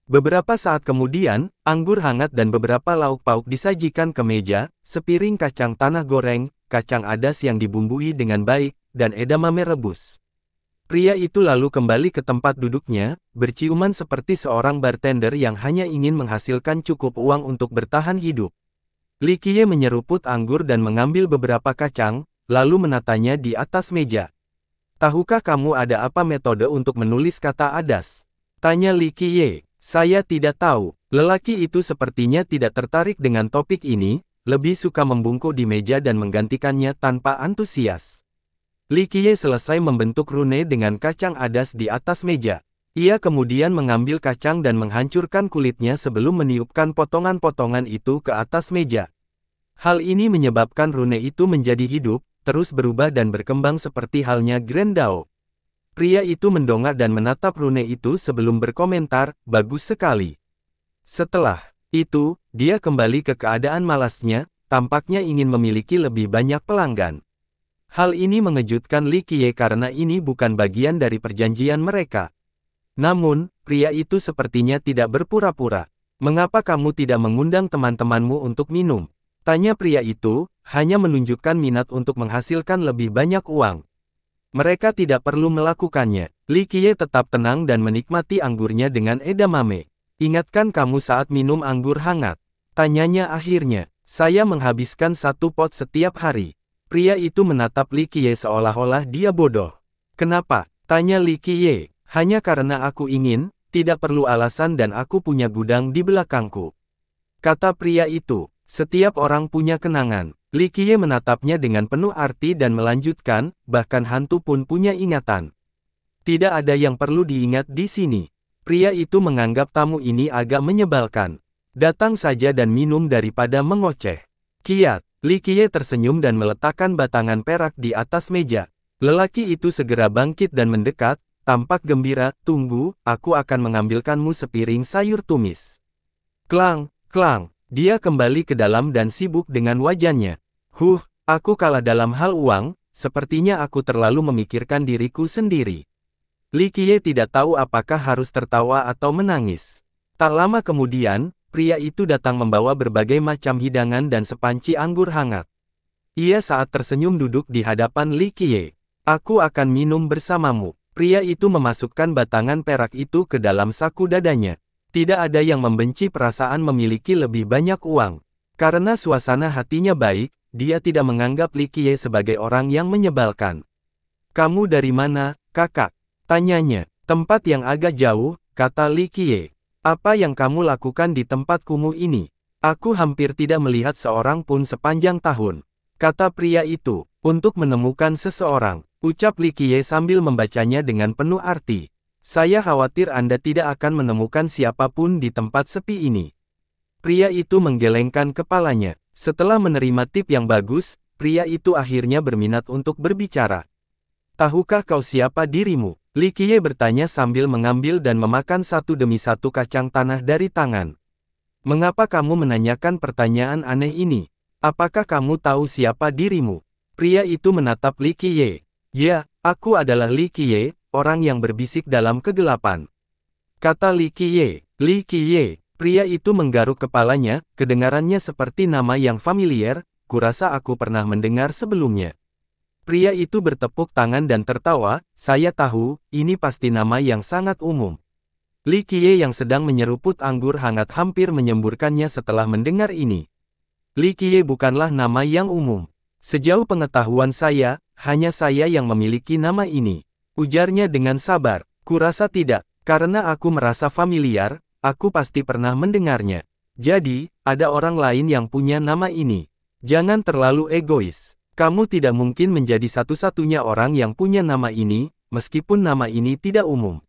Beberapa saat kemudian, anggur hangat dan beberapa lauk pauk disajikan ke meja, sepiring kacang tanah goreng, kacang adas yang dibumbui dengan baik, dan edamame rebus. Pria itu lalu kembali ke tempat duduknya, berciuman seperti seorang bartender yang hanya ingin menghasilkan cukup uang untuk bertahan hidup. Likie menyeruput anggur dan mengambil beberapa kacang, lalu menatanya di atas meja. Tahukah kamu ada apa metode untuk menulis kata adas? Tanya Likie. Saya tidak tahu. Lelaki itu sepertinya tidak tertarik dengan topik ini, lebih suka membungkuk di meja dan menggantikannya tanpa antusias. Qiye selesai membentuk rune dengan kacang adas di atas meja. Ia kemudian mengambil kacang dan menghancurkan kulitnya sebelum meniupkan potongan-potongan itu ke atas meja. Hal ini menyebabkan rune itu menjadi hidup, terus berubah dan berkembang seperti halnya Grand Dao. Pria itu mendongak dan menatap rune itu sebelum berkomentar, bagus sekali. Setelah itu, dia kembali ke keadaan malasnya, tampaknya ingin memiliki lebih banyak pelanggan. Hal ini mengejutkan Li Qiye karena ini bukan bagian dari perjanjian mereka. Namun, pria itu sepertinya tidak berpura-pura. Mengapa kamu tidak mengundang teman-temanmu untuk minum? Tanya pria itu, hanya menunjukkan minat untuk menghasilkan lebih banyak uang. Mereka tidak perlu melakukannya. Li Qiye tetap tenang dan menikmati anggurnya dengan edamame. Ingatkan kamu saat minum anggur hangat. Tanyanya akhirnya, saya menghabiskan satu pot setiap hari. Pria itu menatap Li Qiye seolah-olah dia bodoh. Kenapa? Tanya Li Qiye. Hanya karena aku ingin, tidak perlu alasan dan aku punya gudang di belakangku. Kata pria itu, setiap orang punya kenangan. Li Qiye menatapnya dengan penuh arti dan melanjutkan, bahkan hantu pun punya ingatan. Tidak ada yang perlu diingat di sini. Pria itu menganggap tamu ini agak menyebalkan. Datang saja dan minum daripada mengoceh. Kiat, Qiye tersenyum dan meletakkan batangan perak di atas meja. Lelaki itu segera bangkit dan mendekat, tampak gembira, tunggu, aku akan mengambilkanmu sepiring sayur tumis. Klang, klang, dia kembali ke dalam dan sibuk dengan wajannya. Huh, aku kalah dalam hal uang, sepertinya aku terlalu memikirkan diriku sendiri. Qiye tidak tahu apakah harus tertawa atau menangis. Tak lama kemudian, pria itu datang membawa berbagai macam hidangan dan sepanci anggur hangat. Ia saat tersenyum duduk di hadapan Li Qiye. Aku akan minum bersamamu. Pria itu memasukkan batangan perak itu ke dalam saku dadanya. Tidak ada yang membenci perasaan memiliki lebih banyak uang. Karena suasana hatinya baik, dia tidak menganggap Li Qiye sebagai orang yang menyebalkan. Kamu dari mana, kakak? Tanyanya. Tempat yang agak jauh, kata Li Qiye. Apa yang kamu lakukan di tempat kumuh ini? Aku hampir tidak melihat seorang pun sepanjang tahun. Kata pria itu, untuk menemukan seseorang, ucap Likie sambil membacanya dengan penuh arti. Saya khawatir Anda tidak akan menemukan siapapun di tempat sepi ini. Pria itu menggelengkan kepalanya. Setelah menerima tip yang bagus, pria itu akhirnya berminat untuk berbicara. Tahukah kau siapa dirimu? Li Qiye bertanya sambil mengambil dan memakan satu demi satu kacang tanah dari tangan. Mengapa kamu menanyakan pertanyaan aneh ini? Apakah kamu tahu siapa dirimu? Pria itu menatap Li Qiye. Ya, aku adalah Li Qiye, orang yang berbisik dalam kegelapan. Kata Li Qiye, Li Qiye, pria itu menggaruk kepalanya, kedengarannya seperti nama yang familiar, kurasa aku pernah mendengar sebelumnya. Pria itu bertepuk tangan dan tertawa, saya tahu, ini pasti nama yang sangat umum. Li Qiye yang sedang menyeruput anggur hangat hampir menyemburkannya setelah mendengar ini. Li Qiye bukanlah nama yang umum. Sejauh pengetahuan saya, hanya saya yang memiliki nama ini. Ujarnya dengan sabar, kurasa tidak, karena aku merasa familiar, aku pasti pernah mendengarnya. Jadi, ada orang lain yang punya nama ini. Jangan terlalu egois. Kamu tidak mungkin menjadi satu-satunya orang yang punya nama ini, meskipun nama ini tidak umum.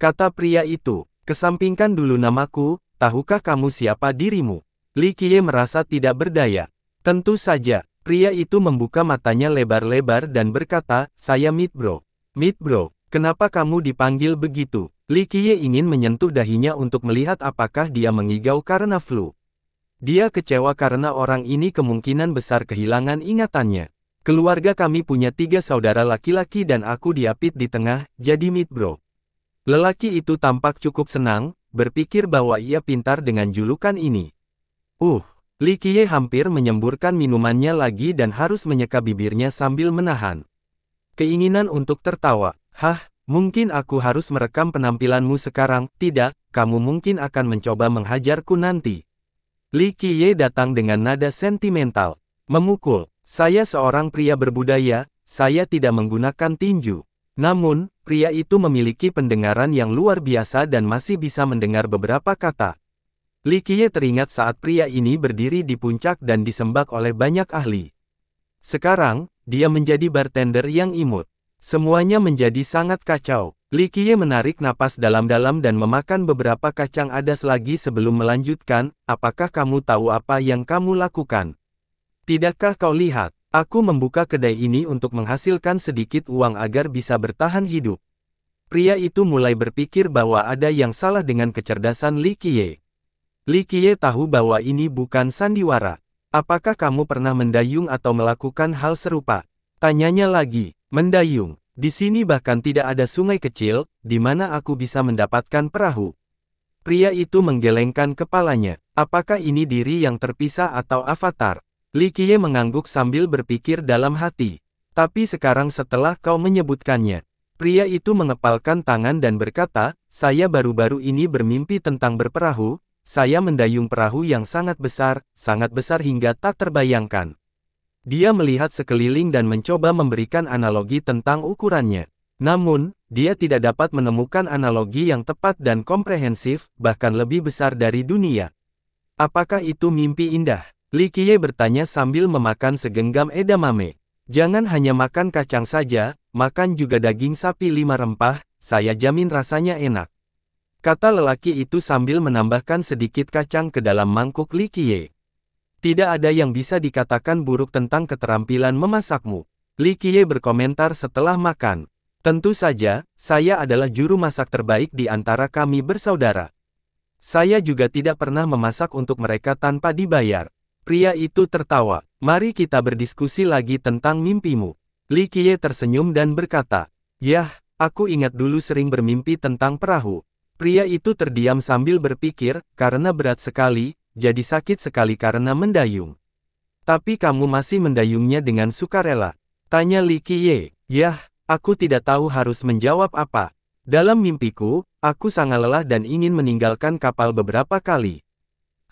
Kata pria itu, kesampingkan dulu namaku, tahukah kamu siapa dirimu? Li Qiye merasa tidak berdaya. Tentu saja, pria itu membuka matanya lebar-lebar dan berkata, saya Meat Bro. Meat Bro, kenapa kamu dipanggil begitu? Li Qiye ingin menyentuh dahinya untuk melihat apakah dia mengigau karena flu. Dia kecewa karena orang ini kemungkinan besar kehilangan ingatannya. Keluarga kami punya tiga saudara laki-laki dan aku diapit di tengah, jadi meet bro. Lelaki itu tampak cukup senang, berpikir bahwa ia pintar dengan julukan ini. Uh, Li Qiye hampir menyemburkan minumannya lagi dan harus menyeka bibirnya sambil menahan. Keinginan untuk tertawa, hah, mungkin aku harus merekam penampilanmu sekarang, tidak, kamu mungkin akan mencoba menghajarku nanti. Li Qiye datang dengan nada sentimental. Memukul, saya seorang pria berbudaya, saya tidak menggunakan tinju. Namun, pria itu memiliki pendengaran yang luar biasa dan masih bisa mendengar beberapa kata. Li Qiye teringat saat pria ini berdiri di puncak dan disembak oleh banyak ahli. Sekarang, dia menjadi bartender yang imut. Semuanya menjadi sangat kacau. Likie menarik napas dalam-dalam dan memakan beberapa kacang adas lagi sebelum melanjutkan, apakah kamu tahu apa yang kamu lakukan? Tidakkah kau lihat, aku membuka kedai ini untuk menghasilkan sedikit uang agar bisa bertahan hidup. Pria itu mulai berpikir bahwa ada yang salah dengan kecerdasan Likie. Likie tahu bahwa ini bukan sandiwara. Apakah kamu pernah mendayung atau melakukan hal serupa? Tanyanya lagi, mendayung. Di sini bahkan tidak ada sungai kecil, di mana aku bisa mendapatkan perahu. Pria itu menggelengkan kepalanya. Apakah ini diri yang terpisah atau avatar? Likie mengangguk sambil berpikir dalam hati. Tapi sekarang setelah kau menyebutkannya, pria itu mengepalkan tangan dan berkata, saya baru-baru ini bermimpi tentang berperahu, saya mendayung perahu yang sangat besar, sangat besar hingga tak terbayangkan. Dia melihat sekeliling dan mencoba memberikan analogi tentang ukurannya. Namun, dia tidak dapat menemukan analogi yang tepat dan komprehensif, bahkan lebih besar dari dunia. Apakah itu mimpi indah? Li Qiye bertanya sambil memakan segenggam edamame. Jangan hanya makan kacang saja, makan juga daging sapi lima rempah, saya jamin rasanya enak. Kata lelaki itu sambil menambahkan sedikit kacang ke dalam mangkuk Li Qiye. Tidak ada yang bisa dikatakan buruk tentang keterampilan memasakmu. Li Qiye berkomentar setelah makan. Tentu saja, saya adalah juru masak terbaik di antara kami bersaudara. Saya juga tidak pernah memasak untuk mereka tanpa dibayar. Pria itu tertawa. Mari kita berdiskusi lagi tentang mimpimu. Li Qiye tersenyum dan berkata, Yah, aku ingat dulu sering bermimpi tentang perahu. Pria itu terdiam sambil berpikir, karena berat sekali, jadi sakit sekali karena mendayung. Tapi kamu masih mendayungnya dengan sukarela. Tanya Li Qiye, yah, aku tidak tahu harus menjawab apa. Dalam mimpiku, aku sangat lelah dan ingin meninggalkan kapal beberapa kali.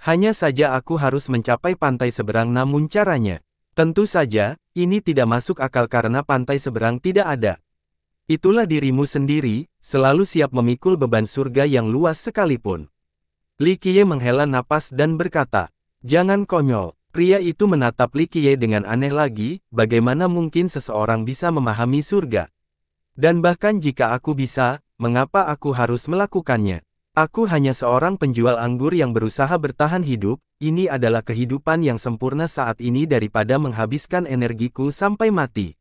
Hanya saja aku harus mencapai pantai seberang namun caranya. Tentu saja, ini tidak masuk akal karena pantai seberang tidak ada. Itulah dirimu sendiri, selalu siap memikul beban surga yang luas sekalipun. Li Qiye menghela napas dan berkata, Jangan konyol. Pria itu menatap Li Qiye dengan aneh lagi, bagaimana mungkin seseorang bisa memahami surga? Dan bahkan jika aku bisa, mengapa aku harus melakukannya? Aku hanya seorang penjual anggur yang berusaha bertahan hidup, ini adalah kehidupan yang sempurna saat ini daripada menghabiskan energiku sampai mati.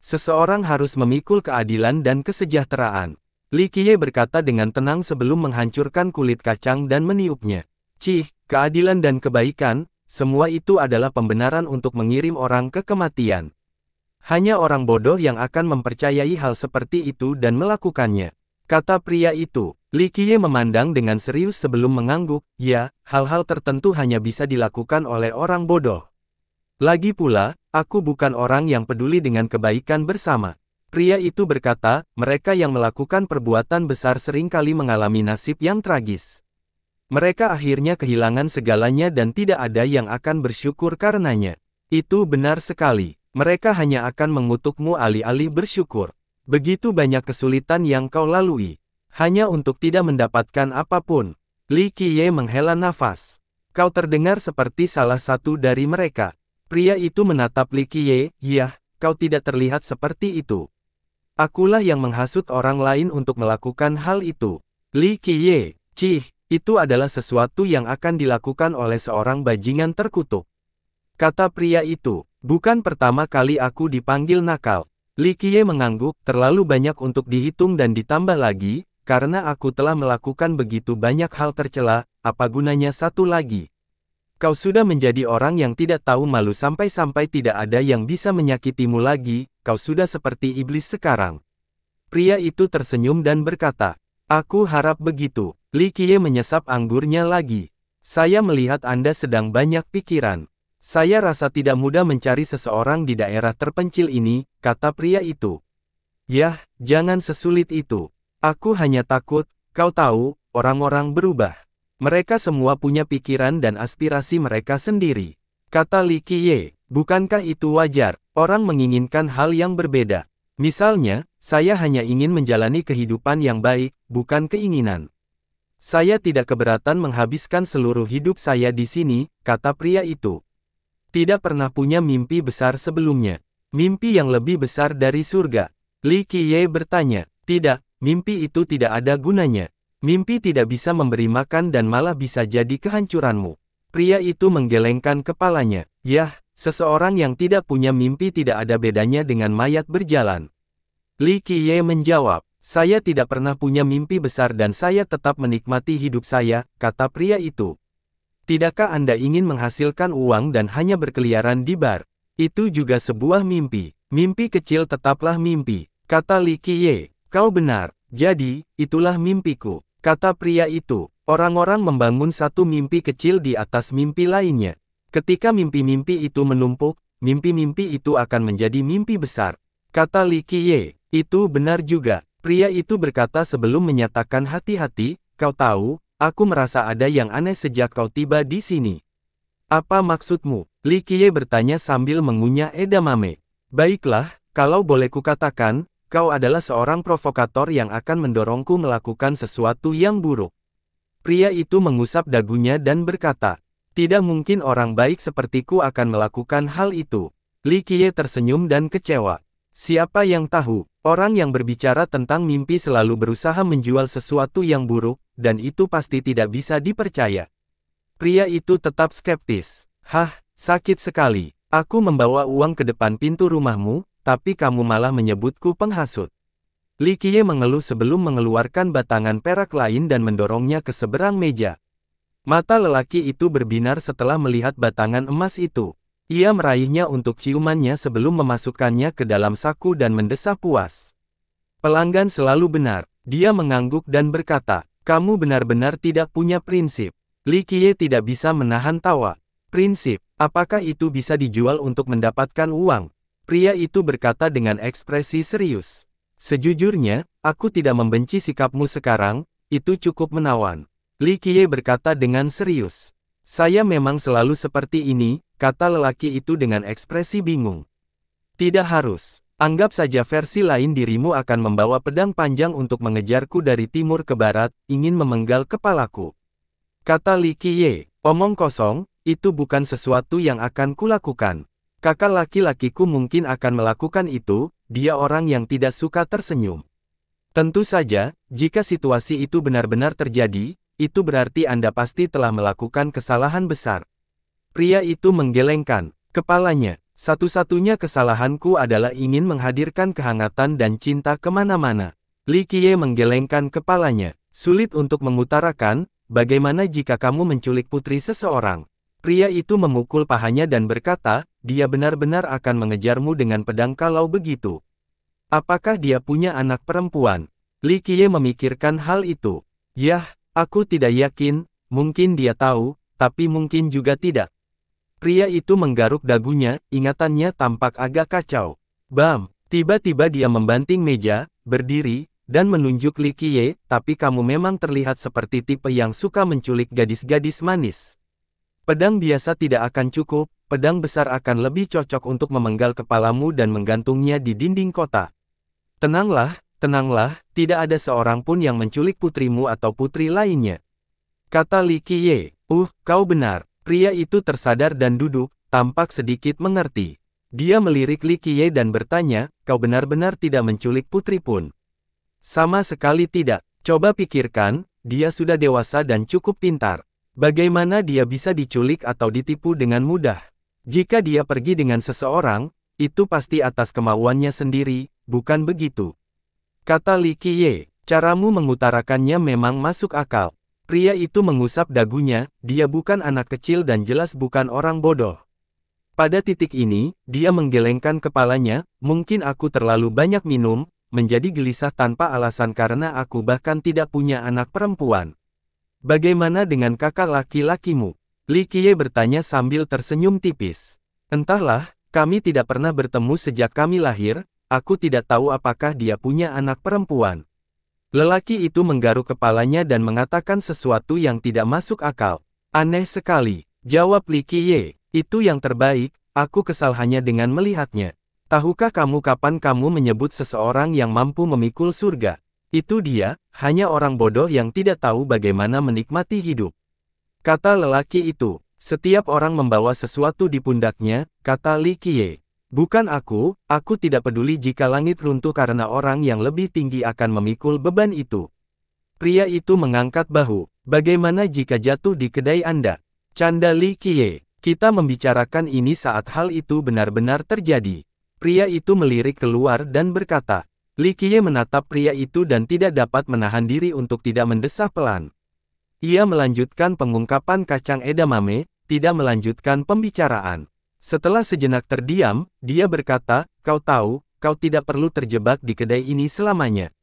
Seseorang harus memikul keadilan dan kesejahteraan. Li Qiye berkata dengan tenang sebelum menghancurkan kulit kacang dan meniupnya. Cih, keadilan dan kebaikan, semua itu adalah pembenaran untuk mengirim orang ke kematian. Hanya orang bodoh yang akan mempercayai hal seperti itu dan melakukannya. Kata pria itu, Li Qiye memandang dengan serius sebelum mengangguk, ya, hal-hal tertentu hanya bisa dilakukan oleh orang bodoh. Lagi pula, aku bukan orang yang peduli dengan kebaikan bersama. Pria itu berkata, mereka yang melakukan perbuatan besar seringkali mengalami nasib yang tragis. Mereka akhirnya kehilangan segalanya dan tidak ada yang akan bersyukur karenanya. Itu benar sekali. Mereka hanya akan mengutukmu alih-alih bersyukur. Begitu banyak kesulitan yang kau lalui. Hanya untuk tidak mendapatkan apapun. Li Qiye menghela nafas. Kau terdengar seperti salah satu dari mereka. Pria itu menatap Li Qiye, yah, kau tidak terlihat seperti itu. Akulah yang menghasut orang lain untuk melakukan hal itu. Li Qiye, Cih, itu adalah sesuatu yang akan dilakukan oleh seorang bajingan terkutuk. Kata pria itu, bukan pertama kali aku dipanggil nakal. Li Qiye mengangguk, terlalu banyak untuk dihitung dan ditambah lagi, karena aku telah melakukan begitu banyak hal tercela, apa gunanya satu lagi? Kau sudah menjadi orang yang tidak tahu malu sampai-sampai tidak ada yang bisa menyakitimu lagi, kau sudah seperti iblis sekarang. Pria itu tersenyum dan berkata, Aku harap begitu. Li Kie menyesap anggurnya lagi. Saya melihat Anda sedang banyak pikiran. Saya rasa tidak mudah mencari seseorang di daerah terpencil ini, kata pria itu. Yah, jangan sesulit itu. Aku hanya takut, kau tahu, orang-orang berubah. Mereka semua punya pikiran dan aspirasi mereka sendiri. Kata Li Qiye, bukankah itu wajar, orang menginginkan hal yang berbeda. Misalnya, saya hanya ingin menjalani kehidupan yang baik, bukan keinginan. Saya tidak keberatan menghabiskan seluruh hidup saya di sini, kata pria itu. Tidak pernah punya mimpi besar sebelumnya. Mimpi yang lebih besar dari surga. Li Qiye bertanya, tidak, mimpi itu tidak ada gunanya. Mimpi tidak bisa memberi makan dan malah bisa jadi kehancuranmu. Pria itu menggelengkan kepalanya. Yah, seseorang yang tidak punya mimpi tidak ada bedanya dengan mayat berjalan. Li Qiye menjawab, saya tidak pernah punya mimpi besar dan saya tetap menikmati hidup saya, kata pria itu. Tidakkah Anda ingin menghasilkan uang dan hanya berkeliaran di bar? Itu juga sebuah mimpi. Mimpi kecil tetaplah mimpi, kata Li Qiye. Kau benar, jadi, itulah mimpiku. Kata pria itu, orang-orang membangun satu mimpi kecil di atas mimpi lainnya. Ketika mimpi-mimpi itu menumpuk, mimpi-mimpi itu akan menjadi mimpi besar. Kata Li Qiye, itu benar juga. Pria itu berkata sebelum menyatakan hati-hati, kau tahu, aku merasa ada yang aneh sejak kau tiba di sini. Apa maksudmu? Li Qiye bertanya sambil mengunyah edamame. Baiklah, kalau boleh kukatakan, Kau adalah seorang provokator yang akan mendorongku melakukan sesuatu yang buruk. Pria itu mengusap dagunya dan berkata, Tidak mungkin orang baik sepertiku akan melakukan hal itu. Li Qiye tersenyum dan kecewa. Siapa yang tahu, orang yang berbicara tentang mimpi selalu berusaha menjual sesuatu yang buruk, dan itu pasti tidak bisa dipercaya. Pria itu tetap skeptis. Hah, sakit sekali. Aku membawa uang ke depan pintu rumahmu, tapi kamu malah menyebutku penghasut. Li Qiye mengeluh sebelum mengeluarkan batangan perak lain dan mendorongnya ke seberang meja. Mata lelaki itu berbinar setelah melihat batangan emas itu. Ia meraihnya untuk ciumannya sebelum memasukkannya ke dalam saku dan mendesah puas. Pelanggan selalu benar. Dia mengangguk dan berkata, kamu benar-benar tidak punya prinsip. Li Qiye tidak bisa menahan tawa. Prinsip, apakah itu bisa dijual untuk mendapatkan uang? Pria itu berkata dengan ekspresi serius. Sejujurnya, aku tidak membenci sikapmu sekarang, itu cukup menawan. Li Qiye berkata dengan serius. Saya memang selalu seperti ini, kata lelaki itu dengan ekspresi bingung. Tidak harus. Anggap saja versi lain dirimu akan membawa pedang panjang untuk mengejarku dari timur ke barat, ingin memenggal kepalaku. Kata Li Qiye, omong kosong, itu bukan sesuatu yang akan kulakukan. Kakak laki-lakiku mungkin akan melakukan itu, dia orang yang tidak suka tersenyum. Tentu saja, jika situasi itu benar-benar terjadi, itu berarti Anda pasti telah melakukan kesalahan besar. Pria itu menggelengkan kepalanya. Satu-satunya kesalahanku adalah ingin menghadirkan kehangatan dan cinta kemana-mana. Li Qiye menggelengkan kepalanya. Sulit untuk mengutarakan, bagaimana jika kamu menculik putri seseorang? Pria itu memukul pahanya dan berkata, dia benar-benar akan mengejarmu dengan pedang kalau begitu. Apakah dia punya anak perempuan? Li Qiye memikirkan hal itu. Yah, aku tidak yakin, mungkin dia tahu, tapi mungkin juga tidak. Pria itu menggaruk dagunya, ingatannya tampak agak kacau. Bam, tiba-tiba dia membanting meja, berdiri, dan menunjuk Li Qiye, tapi kamu memang terlihat seperti tipe yang suka menculik gadis-gadis manis. Pedang biasa tidak akan cukup, pedang besar akan lebih cocok untuk memenggal kepalamu dan menggantungnya di dinding kota. Tenanglah, tenanglah, tidak ada seorang pun yang menculik putrimu atau putri lainnya. Kata Li Qiye, uh, kau benar. Pria itu tersadar dan duduk, tampak sedikit mengerti. Dia melirik Li Qiye dan bertanya, kau benar-benar tidak menculik putri pun. Sama sekali tidak, coba pikirkan, dia sudah dewasa dan cukup pintar. Bagaimana dia bisa diculik atau ditipu dengan mudah? Jika dia pergi dengan seseorang, itu pasti atas kemauannya sendiri, bukan begitu? Kata Li Qiye, caramu mengutarakannya memang masuk akal. Pria itu mengusap dagunya, dia bukan anak kecil dan jelas bukan orang bodoh. Pada titik ini, dia menggelengkan kepalanya, mungkin aku terlalu banyak minum, menjadi gelisah tanpa alasan karena aku bahkan tidak punya anak perempuan. Bagaimana dengan kakak laki-lakimu? Li Qiye bertanya sambil tersenyum tipis. Entahlah, kami tidak pernah bertemu sejak kami lahir, aku tidak tahu apakah dia punya anak perempuan. Lelaki itu menggaruk kepalanya dan mengatakan sesuatu yang tidak masuk akal. Aneh sekali, jawab Li Qiye. Itu yang terbaik, aku kesal hanya dengan melihatnya. Tahukah kamu kapan kamu menyebut seseorang yang mampu memikul surga? Itu dia, hanya orang bodoh yang tidak tahu bagaimana menikmati hidup. Kata lelaki itu, setiap orang membawa sesuatu di pundaknya, kata Li Qiye. Bukan aku, aku tidak peduli jika langit runtuh karena orang yang lebih tinggi akan memikul beban itu. Pria itu mengangkat bahu, bagaimana jika jatuh di kedai Anda? Canda Li Qiye, kita membicarakan ini saat hal itu benar-benar terjadi. Pria itu melirik keluar dan berkata, Li Qiye menatap pria itu dan tidak dapat menahan diri untuk tidak mendesah pelan. Ia melanjutkan pengungkapan kacang edamame, tidak melanjutkan pembicaraan. Setelah sejenak terdiam, dia berkata, kau tahu, kau tidak perlu terjebak di kedai ini selamanya.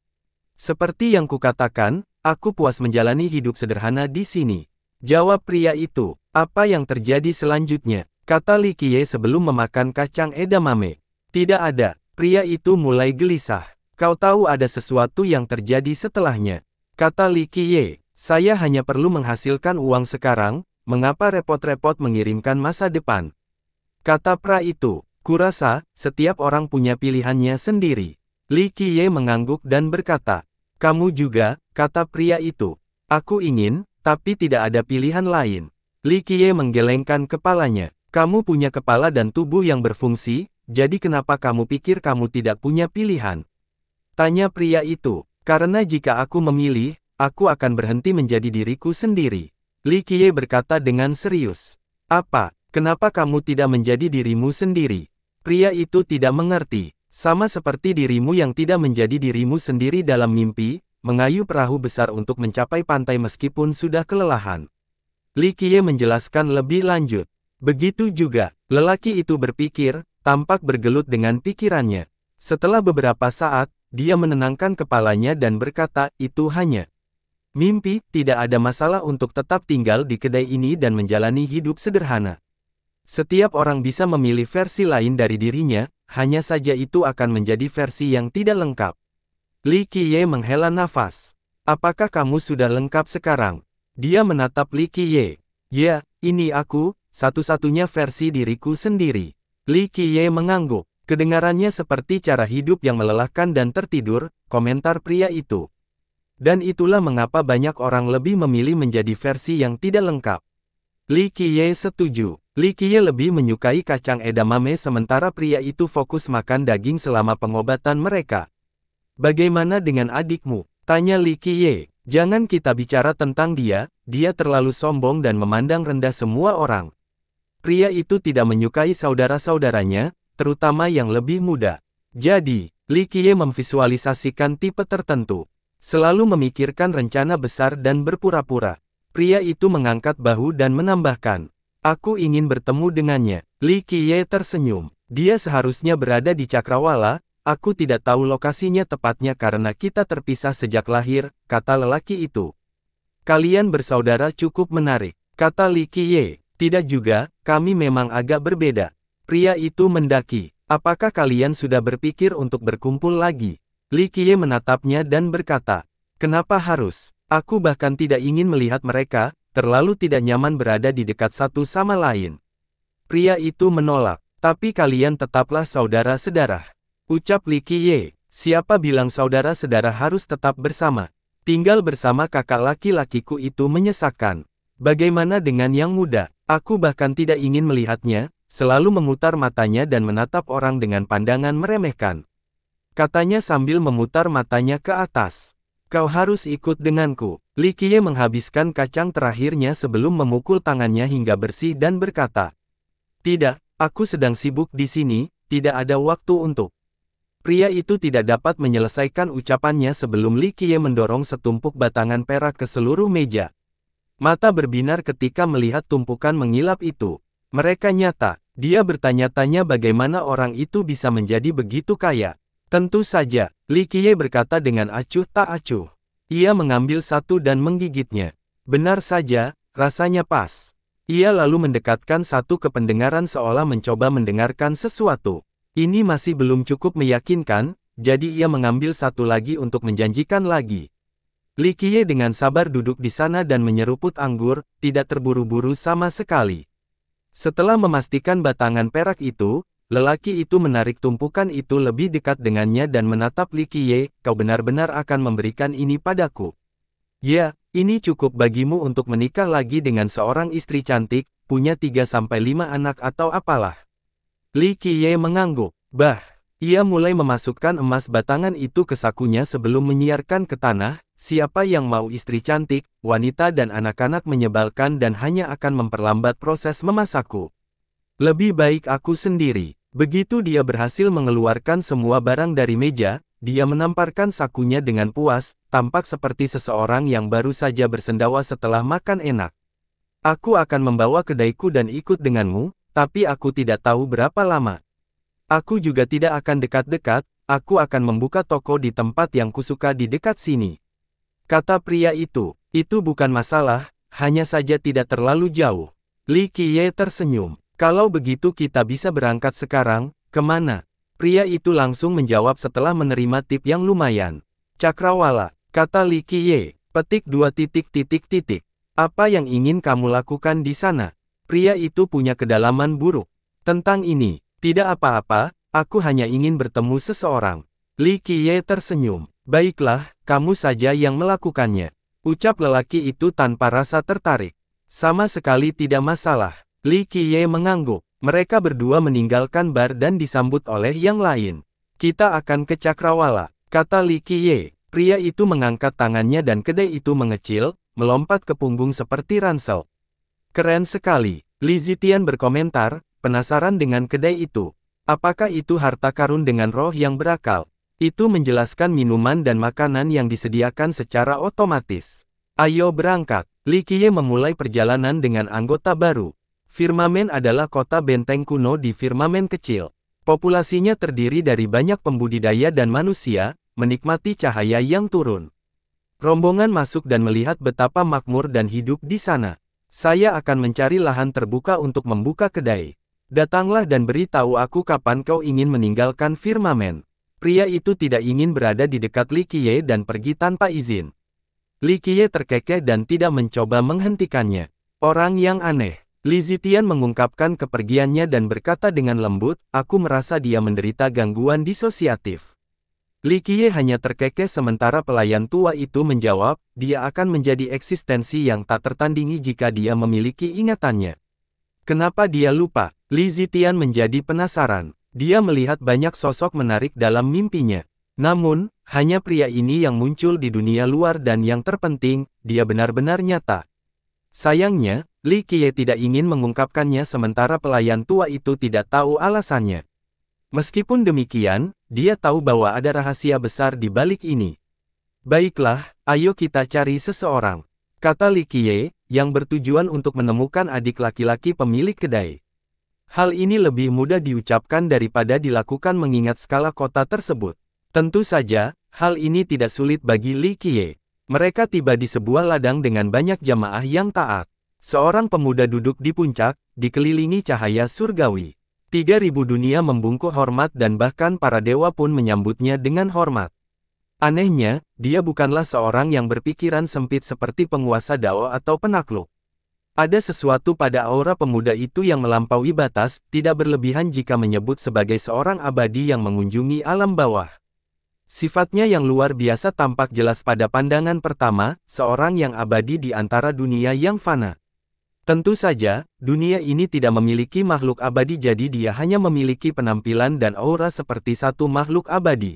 Seperti yang kukatakan, aku puas menjalani hidup sederhana di sini. Jawab pria itu, apa yang terjadi selanjutnya? Kata Li sebelum memakan kacang edamame. Tidak ada, pria itu mulai gelisah. Kau tahu ada sesuatu yang terjadi setelahnya. Kata Li Qiye, saya hanya perlu menghasilkan uang sekarang, mengapa repot-repot mengirimkan masa depan? Kata pra itu, kurasa, setiap orang punya pilihannya sendiri. Li Qiye mengangguk dan berkata, kamu juga, kata pria itu. Aku ingin, tapi tidak ada pilihan lain. Li Qiye menggelengkan kepalanya. Kamu punya kepala dan tubuh yang berfungsi, jadi kenapa kamu pikir kamu tidak punya pilihan? Tanya pria itu, karena jika aku memilih, aku akan berhenti menjadi diriku sendiri. Li Qiye berkata dengan serius. Apa, kenapa kamu tidak menjadi dirimu sendiri? Pria itu tidak mengerti, sama seperti dirimu yang tidak menjadi dirimu sendiri dalam mimpi, mengayuh perahu besar untuk mencapai pantai meskipun sudah kelelahan. Li Qiye menjelaskan lebih lanjut. Begitu juga, lelaki itu berpikir, tampak bergelut dengan pikirannya. Setelah beberapa saat, dia menenangkan kepalanya dan berkata, itu hanya mimpi, tidak ada masalah untuk tetap tinggal di kedai ini dan menjalani hidup sederhana. Setiap orang bisa memilih versi lain dari dirinya, hanya saja itu akan menjadi versi yang tidak lengkap. Li Qiye menghela nafas. Apakah kamu sudah lengkap sekarang? Dia menatap Li Qiye. Ya, ini aku, satu-satunya versi diriku sendiri. Li Qiye mengangguk. Kedengarannya seperti cara hidup yang melelahkan dan tertidur, komentar pria itu. Dan itulah mengapa banyak orang lebih memilih menjadi versi yang tidak lengkap. Li Qiye setuju. Li Qiye lebih menyukai kacang edamame sementara pria itu fokus makan daging selama pengobatan mereka. Bagaimana dengan adikmu? Tanya Li Qiye. Jangan kita bicara tentang dia, dia terlalu sombong dan memandang rendah semua orang. Pria itu tidak menyukai saudara-saudaranya, terutama yang lebih muda. Jadi, Li Qiye memvisualisasikan tipe tertentu. Selalu memikirkan rencana besar dan berpura-pura. Pria itu mengangkat bahu dan menambahkan, Aku ingin bertemu dengannya. Li Qiye tersenyum. Dia seharusnya berada di Cakrawala, aku tidak tahu lokasinya tepatnya karena kita terpisah sejak lahir, kata lelaki itu. Kalian bersaudara cukup menarik, kata Li Qiye. Tidak juga, kami memang agak berbeda. Pria itu mendaki. Apakah kalian sudah berpikir untuk berkumpul lagi? Li Qiye menatapnya dan berkata, Kenapa harus? Aku bahkan tidak ingin melihat mereka, terlalu tidak nyaman berada di dekat satu sama lain. Pria itu menolak, tapi kalian tetaplah saudara sedarah. Ucap Li Qiye, siapa bilang saudara sedarah harus tetap bersama? Tinggal bersama kakak laki-lakiku itu menyesakkan. Bagaimana dengan yang muda? Aku bahkan tidak ingin melihatnya, selalu memutar matanya dan menatap orang dengan pandangan meremehkan. Katanya sambil memutar matanya ke atas. Kau harus ikut denganku. Li Qiye menghabiskan kacang terakhirnya sebelum memukul tangannya hingga bersih dan berkata, Tidak, aku sedang sibuk di sini, tidak ada waktu untuk. Pria itu tidak dapat menyelesaikan ucapannya sebelum Li Qiye mendorong setumpuk batangan perak ke seluruh meja. Mata berbinar ketika melihat tumpukan mengilap itu. Mereka nyata, dia bertanya-tanya bagaimana orang itu bisa menjadi begitu kaya. Tentu saja, Li Qiye berkata dengan acuh tak acuh. Ia mengambil satu dan menggigitnya. Benar saja, rasanya pas. Ia lalu mendekatkan satu ke pendengaran seolah mencoba mendengarkan sesuatu. Ini masih belum cukup meyakinkan, jadi ia mengambil satu lagi untuk menjanjikan lagi. Li Qiye dengan sabar duduk di sana dan menyeruput anggur, tidak terburu-buru sama sekali. Setelah memastikan batangan perak itu, lelaki itu menarik tumpukan itu lebih dekat dengannya dan menatap Li Qiye, kau benar-benar akan memberikan ini padaku. Ya, ini cukup bagimu untuk menikah lagi dengan seorang istri cantik, punya 3-5 anak atau apalah. Li Qiye mengangguk, bah, ia mulai memasukkan emas batangan itu ke sakunya sebelum menyiarkan ke tanah, Siapa yang mau istri cantik, wanita dan anak-anak menyebalkan dan hanya akan memperlambat proses memasakku. Lebih baik aku sendiri. Begitu dia berhasil mengeluarkan semua barang dari meja, dia menamparkan sakunya dengan puas, tampak seperti seseorang yang baru saja bersendawa setelah makan enak. Aku akan membawa kedaiku dan ikut denganmu, tapi aku tidak tahu berapa lama. Aku juga tidak akan dekat-dekat, aku akan membuka toko di tempat yang kusuka di dekat sini. Kata pria itu, itu bukan masalah, hanya saja tidak terlalu jauh. Li Qiye tersenyum. Kalau begitu kita bisa berangkat sekarang, kemana? Pria itu langsung menjawab setelah menerima tip yang lumayan. Cakrawala, kata Li Qiye, petik dua titik titik titik. Apa yang ingin kamu lakukan di sana? Pria itu punya kedalaman buruk. Tentang ini, tidak apa-apa, aku hanya ingin bertemu seseorang. Li Qiye tersenyum. Baiklah, kamu saja yang melakukannya. Ucap lelaki itu tanpa rasa tertarik. Sama sekali tidak masalah. Li Qiye mengangguk. Mereka berdua meninggalkan bar dan disambut oleh yang lain. Kita akan ke Cakrawala, kata Li Qiye. Pria itu mengangkat tangannya dan kedai itu mengecil, melompat ke punggung seperti ransel. Keren sekali, Li Zitian berkomentar, penasaran dengan kedai itu. Apakah itu harta karun dengan roh yang berakal? Itu menjelaskan minuman dan makanan yang disediakan secara otomatis. Ayo berangkat. Likie memulai perjalanan dengan anggota baru. Firmamen adalah kota benteng kuno di firmamen kecil. Populasinya terdiri dari banyak pembudidaya dan manusia, menikmati cahaya yang turun. Rombongan masuk dan melihat betapa makmur dan hidup di sana. Saya akan mencari lahan terbuka untuk membuka kedai. Datanglah dan beritahu aku kapan kau ingin meninggalkan firmamen. Pria itu tidak ingin berada di dekat Li Qiye dan pergi tanpa izin. Li Qiye terkekeh dan tidak mencoba menghentikannya. Orang yang aneh. Li Zitian mengungkapkan kepergiannya dan berkata dengan lembut, aku merasa dia menderita gangguan disosiatif. Li Qiye hanya terkekeh sementara pelayan tua itu menjawab, dia akan menjadi eksistensi yang tak tertandingi jika dia memiliki ingatannya. Kenapa dia lupa? Li Zitian menjadi penasaran. Dia melihat banyak sosok menarik dalam mimpinya. Namun, hanya pria ini yang muncul di dunia luar dan yang terpenting, dia benar-benar nyata. Sayangnya, Li Qiye tidak ingin mengungkapkannya sementara pelayan tua itu tidak tahu alasannya. Meskipun demikian, dia tahu bahwa ada rahasia besar di balik ini. Baiklah, ayo kita cari seseorang. Kata Li Qiye, yang bertujuan untuk menemukan adik laki-laki pemilik kedai. Hal ini lebih mudah diucapkan daripada dilakukan mengingat skala kota tersebut. Tentu saja, hal ini tidak sulit bagi Li Qiye. Mereka tiba di sebuah ladang dengan banyak jamaah yang taat. Seorang pemuda duduk di puncak, dikelilingi cahaya surgawi. Tiga ribu dunia membungkuk hormat dan bahkan para dewa pun menyambutnya dengan hormat. Anehnya, dia bukanlah seorang yang berpikiran sempit seperti penguasa Dao atau penakluk. Ada sesuatu pada aura pemuda itu yang melampaui batas, tidak berlebihan jika menyebut sebagai seorang abadi yang mengunjungi alam bawah. Sifatnya yang luar biasa tampak jelas pada pandangan pertama, seorang yang abadi di antara dunia yang fana. Tentu saja, dunia ini tidak memiliki makhluk abadi jadi dia hanya memiliki penampilan dan aura seperti satu makhluk abadi.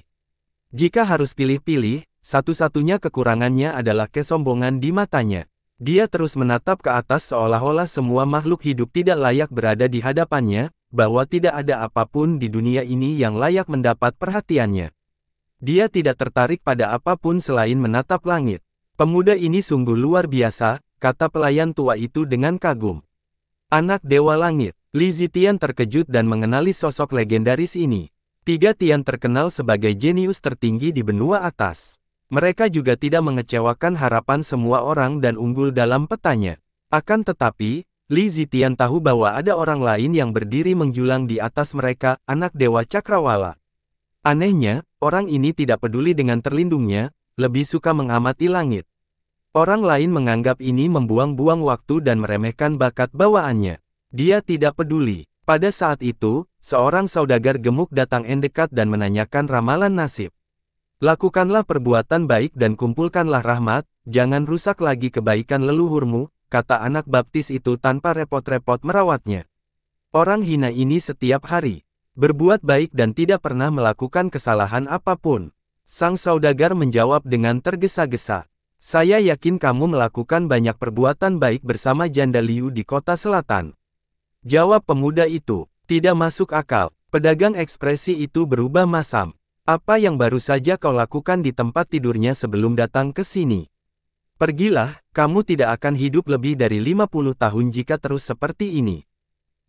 Jika harus pilih-pilih, satu-satunya kekurangannya adalah kesombongan di matanya. Dia terus menatap ke atas seolah-olah semua makhluk hidup tidak layak berada di hadapannya, bahwa tidak ada apapun di dunia ini yang layak mendapat perhatiannya. Dia tidak tertarik pada apapun selain menatap langit. Pemuda ini sungguh luar biasa, kata pelayan tua itu dengan kagum. Anak Dewa Langit, Li Zitian terkejut dan mengenali sosok legendaris ini. Tiga Tian terkenal sebagai jenius tertinggi di benua atas. Mereka juga tidak mengecewakan harapan semua orang dan unggul dalam petanya. Akan tetapi, Li Zitian tahu bahwa ada orang lain yang berdiri menjulang di atas mereka, anak Dewa Cakrawala. Anehnya, orang ini tidak peduli dengan terlindungnya, lebih suka mengamati langit. Orang lain menganggap ini membuang-buang waktu dan meremehkan bakat bawaannya. Dia tidak peduli. Pada saat itu, seorang saudagar gemuk datang endekat dan menanyakan ramalan nasib. Lakukanlah perbuatan baik dan kumpulkanlah rahmat, jangan rusak lagi kebaikan leluhurmu, kata anak baptis itu tanpa repot-repot merawatnya. Orang hina ini setiap hari berbuat baik dan tidak pernah melakukan kesalahan apapun. Sang saudagar menjawab dengan tergesa-gesa. Saya yakin kamu melakukan banyak perbuatan baik bersama janda Liu di kota selatan. Jawab pemuda itu, tidak masuk akal. Pedagang ekspresi itu berubah masam. Apa yang baru saja kau lakukan di tempat tidurnya sebelum datang ke sini? Pergilah, kamu tidak akan hidup lebih dari 50 tahun jika terus seperti ini.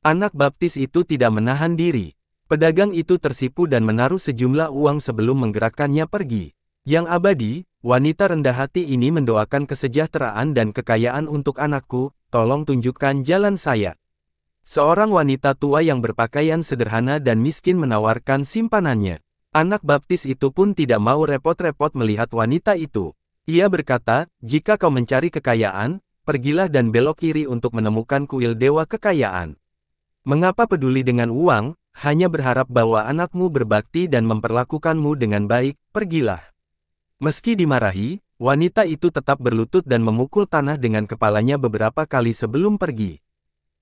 Anak baptis itu tidak menahan diri. Pedagang itu tersipu dan menaruh sejumlah uang sebelum menggerakkannya pergi. Yang abadi, wanita rendah hati ini mendoakan kesejahteraan dan kekayaan untuk anakku, tolong tunjukkan jalan saya. Seorang wanita tua yang berpakaian sederhana dan miskin menawarkan simpanannya. Anak baptis itu pun tidak mau repot-repot melihat wanita itu. Ia berkata, jika kau mencari kekayaan, pergilah dan belok kiri untuk menemukan kuil dewa kekayaan. Mengapa peduli dengan uang, hanya berharap bahwa anakmu berbakti dan memperlakukanmu dengan baik, pergilah. Meski dimarahi, wanita itu tetap berlutut dan memukul tanah dengan kepalanya beberapa kali sebelum pergi.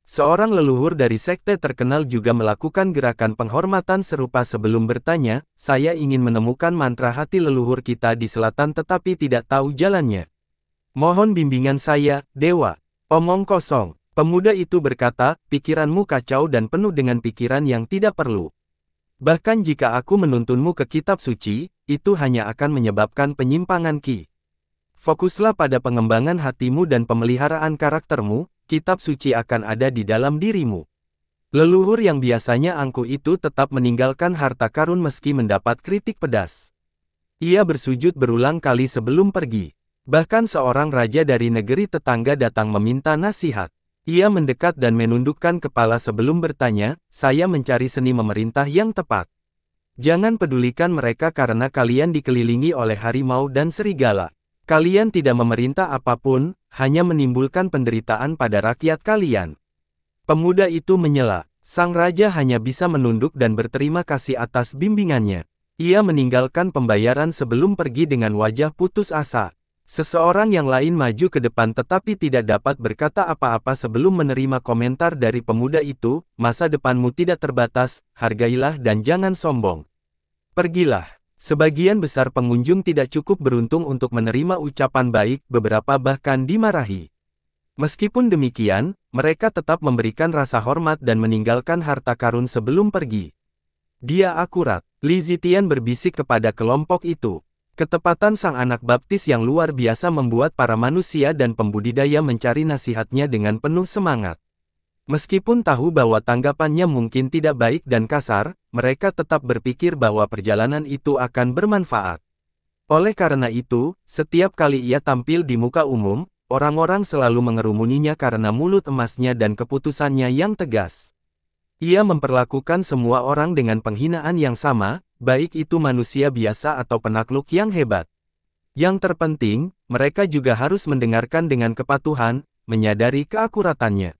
Seorang leluhur dari sekte terkenal juga melakukan gerakan penghormatan serupa sebelum bertanya, saya ingin menemukan mantra hati leluhur kita di selatan tetapi tidak tahu jalannya. Mohon bimbingan saya, Dewa. Omong kosong. Pemuda itu berkata, pikiranmu kacau dan penuh dengan pikiran yang tidak perlu. Bahkan jika aku menuntunmu ke kitab suci, itu hanya akan menyebabkan penyimpangan ki. Fokuslah pada pengembangan hatimu dan pemeliharaan karaktermu, kitab suci akan ada di dalam dirimu. Leluhur yang biasanya angkuh itu tetap meninggalkan harta karun meski mendapat kritik pedas. Ia bersujud berulang kali sebelum pergi. Bahkan seorang raja dari negeri tetangga datang meminta nasihat. Ia mendekat dan menundukkan kepala sebelum bertanya, saya mencari seni memerintah yang tepat. Jangan pedulikan mereka karena kalian dikelilingi oleh harimau dan serigala. Kalian tidak memerintah apapun, hanya menimbulkan penderitaan pada rakyat kalian. Pemuda itu menyela, sang raja hanya bisa menunduk dan berterima kasih atas bimbingannya. Ia meninggalkan pembayaran sebelum pergi dengan wajah putus asa. Seseorang yang lain maju ke depan tetapi tidak dapat berkata apa-apa sebelum menerima komentar dari pemuda itu, masa depanmu tidak terbatas, hargailah dan jangan sombong. Pergilah. Sebagian besar pengunjung tidak cukup beruntung untuk menerima ucapan baik, beberapa bahkan dimarahi. Meskipun demikian, mereka tetap memberikan rasa hormat dan meninggalkan harta karun sebelum pergi. Dia akurat, Li Zitian berbisik kepada kelompok itu. Ketepatan sang anak baptis yang luar biasa membuat para manusia dan pembudidaya mencari nasihatnya dengan penuh semangat. Meskipun tahu bahwa tanggapannya mungkin tidak baik dan kasar, mereka tetap berpikir bahwa perjalanan itu akan bermanfaat. Oleh karena itu, setiap kali ia tampil di muka umum, orang-orang selalu mengerumuninya karena mulut emasnya dan keputusannya yang tegas. Ia memperlakukan semua orang dengan penghinaan yang sama, baik itu manusia biasa atau penakluk yang hebat. Yang terpenting, mereka juga harus mendengarkan dengan kepatuhan, menyadari keakuratannya.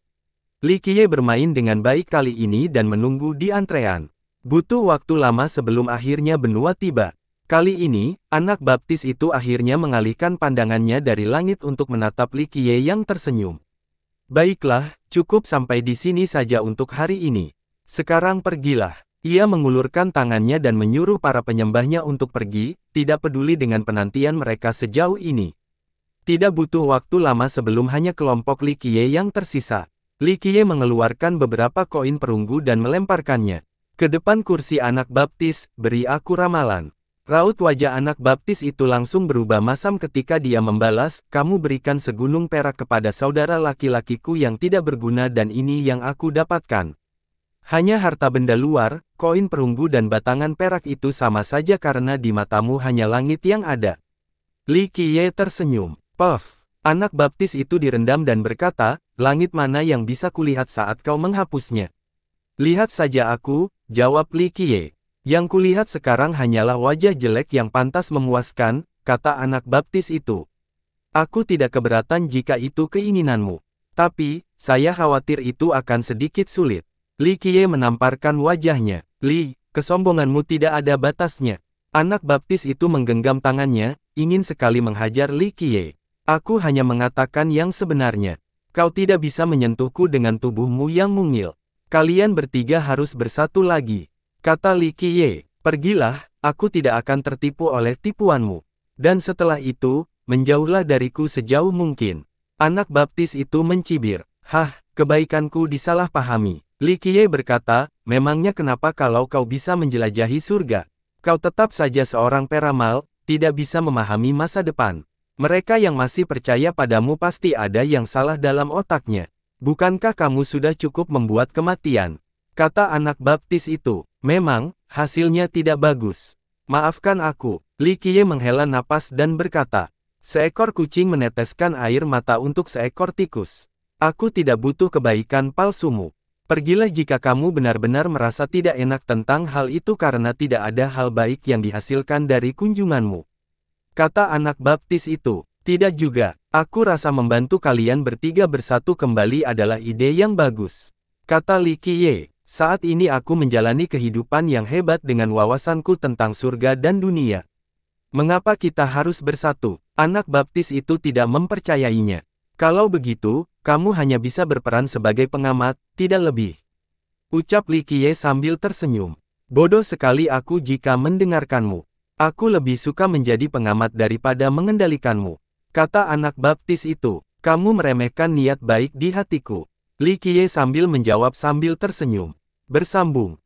Li Qiye bermain dengan baik kali ini dan menunggu di antrean. Butuh waktu lama sebelum akhirnya benua tiba. Kali ini, anak baptis itu akhirnya mengalihkan pandangannya dari langit untuk menatap Li Qiye yang tersenyum. Baiklah, cukup sampai di sini saja untuk hari ini. Sekarang pergilah. Ia mengulurkan tangannya dan menyuruh para penyembahnya untuk pergi, tidak peduli dengan penantian mereka sejauh ini. Tidak butuh waktu lama sebelum hanya kelompok Li Qiye yang tersisa. Qiye mengeluarkan beberapa koin perunggu dan melemparkannya. Ke depan kursi anak baptis, beri aku ramalan. Raut wajah anak baptis itu langsung berubah masam ketika dia membalas, kamu berikan segunung perak kepada saudara laki-lakiku yang tidak berguna dan ini yang aku dapatkan. Hanya harta benda luar, koin perunggu dan batangan perak itu sama saja karena di matamu hanya langit yang ada. Li Qiye tersenyum. Puff. Anak baptis itu direndam dan berkata, langit mana yang bisa kulihat saat kau menghapusnya? Lihat saja aku, jawab Li Qiye. Yang kulihat sekarang hanyalah wajah jelek yang pantas memuaskan, kata anak baptis itu. Aku tidak keberatan jika itu keinginanmu. Tapi, saya khawatir itu akan sedikit sulit. Li Qiye menamparkan wajahnya. Li, kesombonganmu tidak ada batasnya. Anak baptis itu menggenggam tangannya, ingin sekali menghajar Li Qiye. Aku hanya mengatakan yang sebenarnya. Kau tidak bisa menyentuhku dengan tubuhmu yang mungil. Kalian bertiga harus bersatu lagi. Kata Li Qiye, pergilah, aku tidak akan tertipu oleh tipuanmu. Dan setelah itu, menjauhlah dariku sejauh mungkin. Anak baptis itu mencibir. Hah, kebaikanku disalahpahami. Li Qiye berkata, memangnya kenapa kalau kau bisa menjelajahi surga? Kau tetap saja seorang peramal, tidak bisa memahami masa depan. Mereka yang masih percaya padamu pasti ada yang salah dalam otaknya. Bukankah kamu sudah cukup membuat kematian? Kata anak baptis itu, memang, hasilnya tidak bagus. Maafkan aku, Likie menghela napas dan berkata, seekor kucing meneteskan air mata untuk seekor tikus. Aku tidak butuh kebaikan palsumu. Pergilah jika kamu benar-benar merasa tidak enak tentang hal itu karena tidak ada hal baik yang dihasilkan dari kunjunganmu. Kata anak baptis itu, tidak juga, aku rasa membantu kalian bertiga bersatu kembali adalah ide yang bagus. Kata Li Qiye, saat ini aku menjalani kehidupan yang hebat dengan wawasanku tentang surga dan dunia. Mengapa kita harus bersatu? Anak baptis itu tidak mempercayainya. Kalau begitu, kamu hanya bisa berperan sebagai pengamat, tidak lebih. Ucap Li Qiye sambil tersenyum. Bodoh sekali aku jika mendengarkanmu. Aku lebih suka menjadi pengamat daripada mengendalikanmu. Kata anak baptis itu, kamu meremehkan niat baik di hatiku. Li Qiye sambil menjawab sambil tersenyum. Bersambung.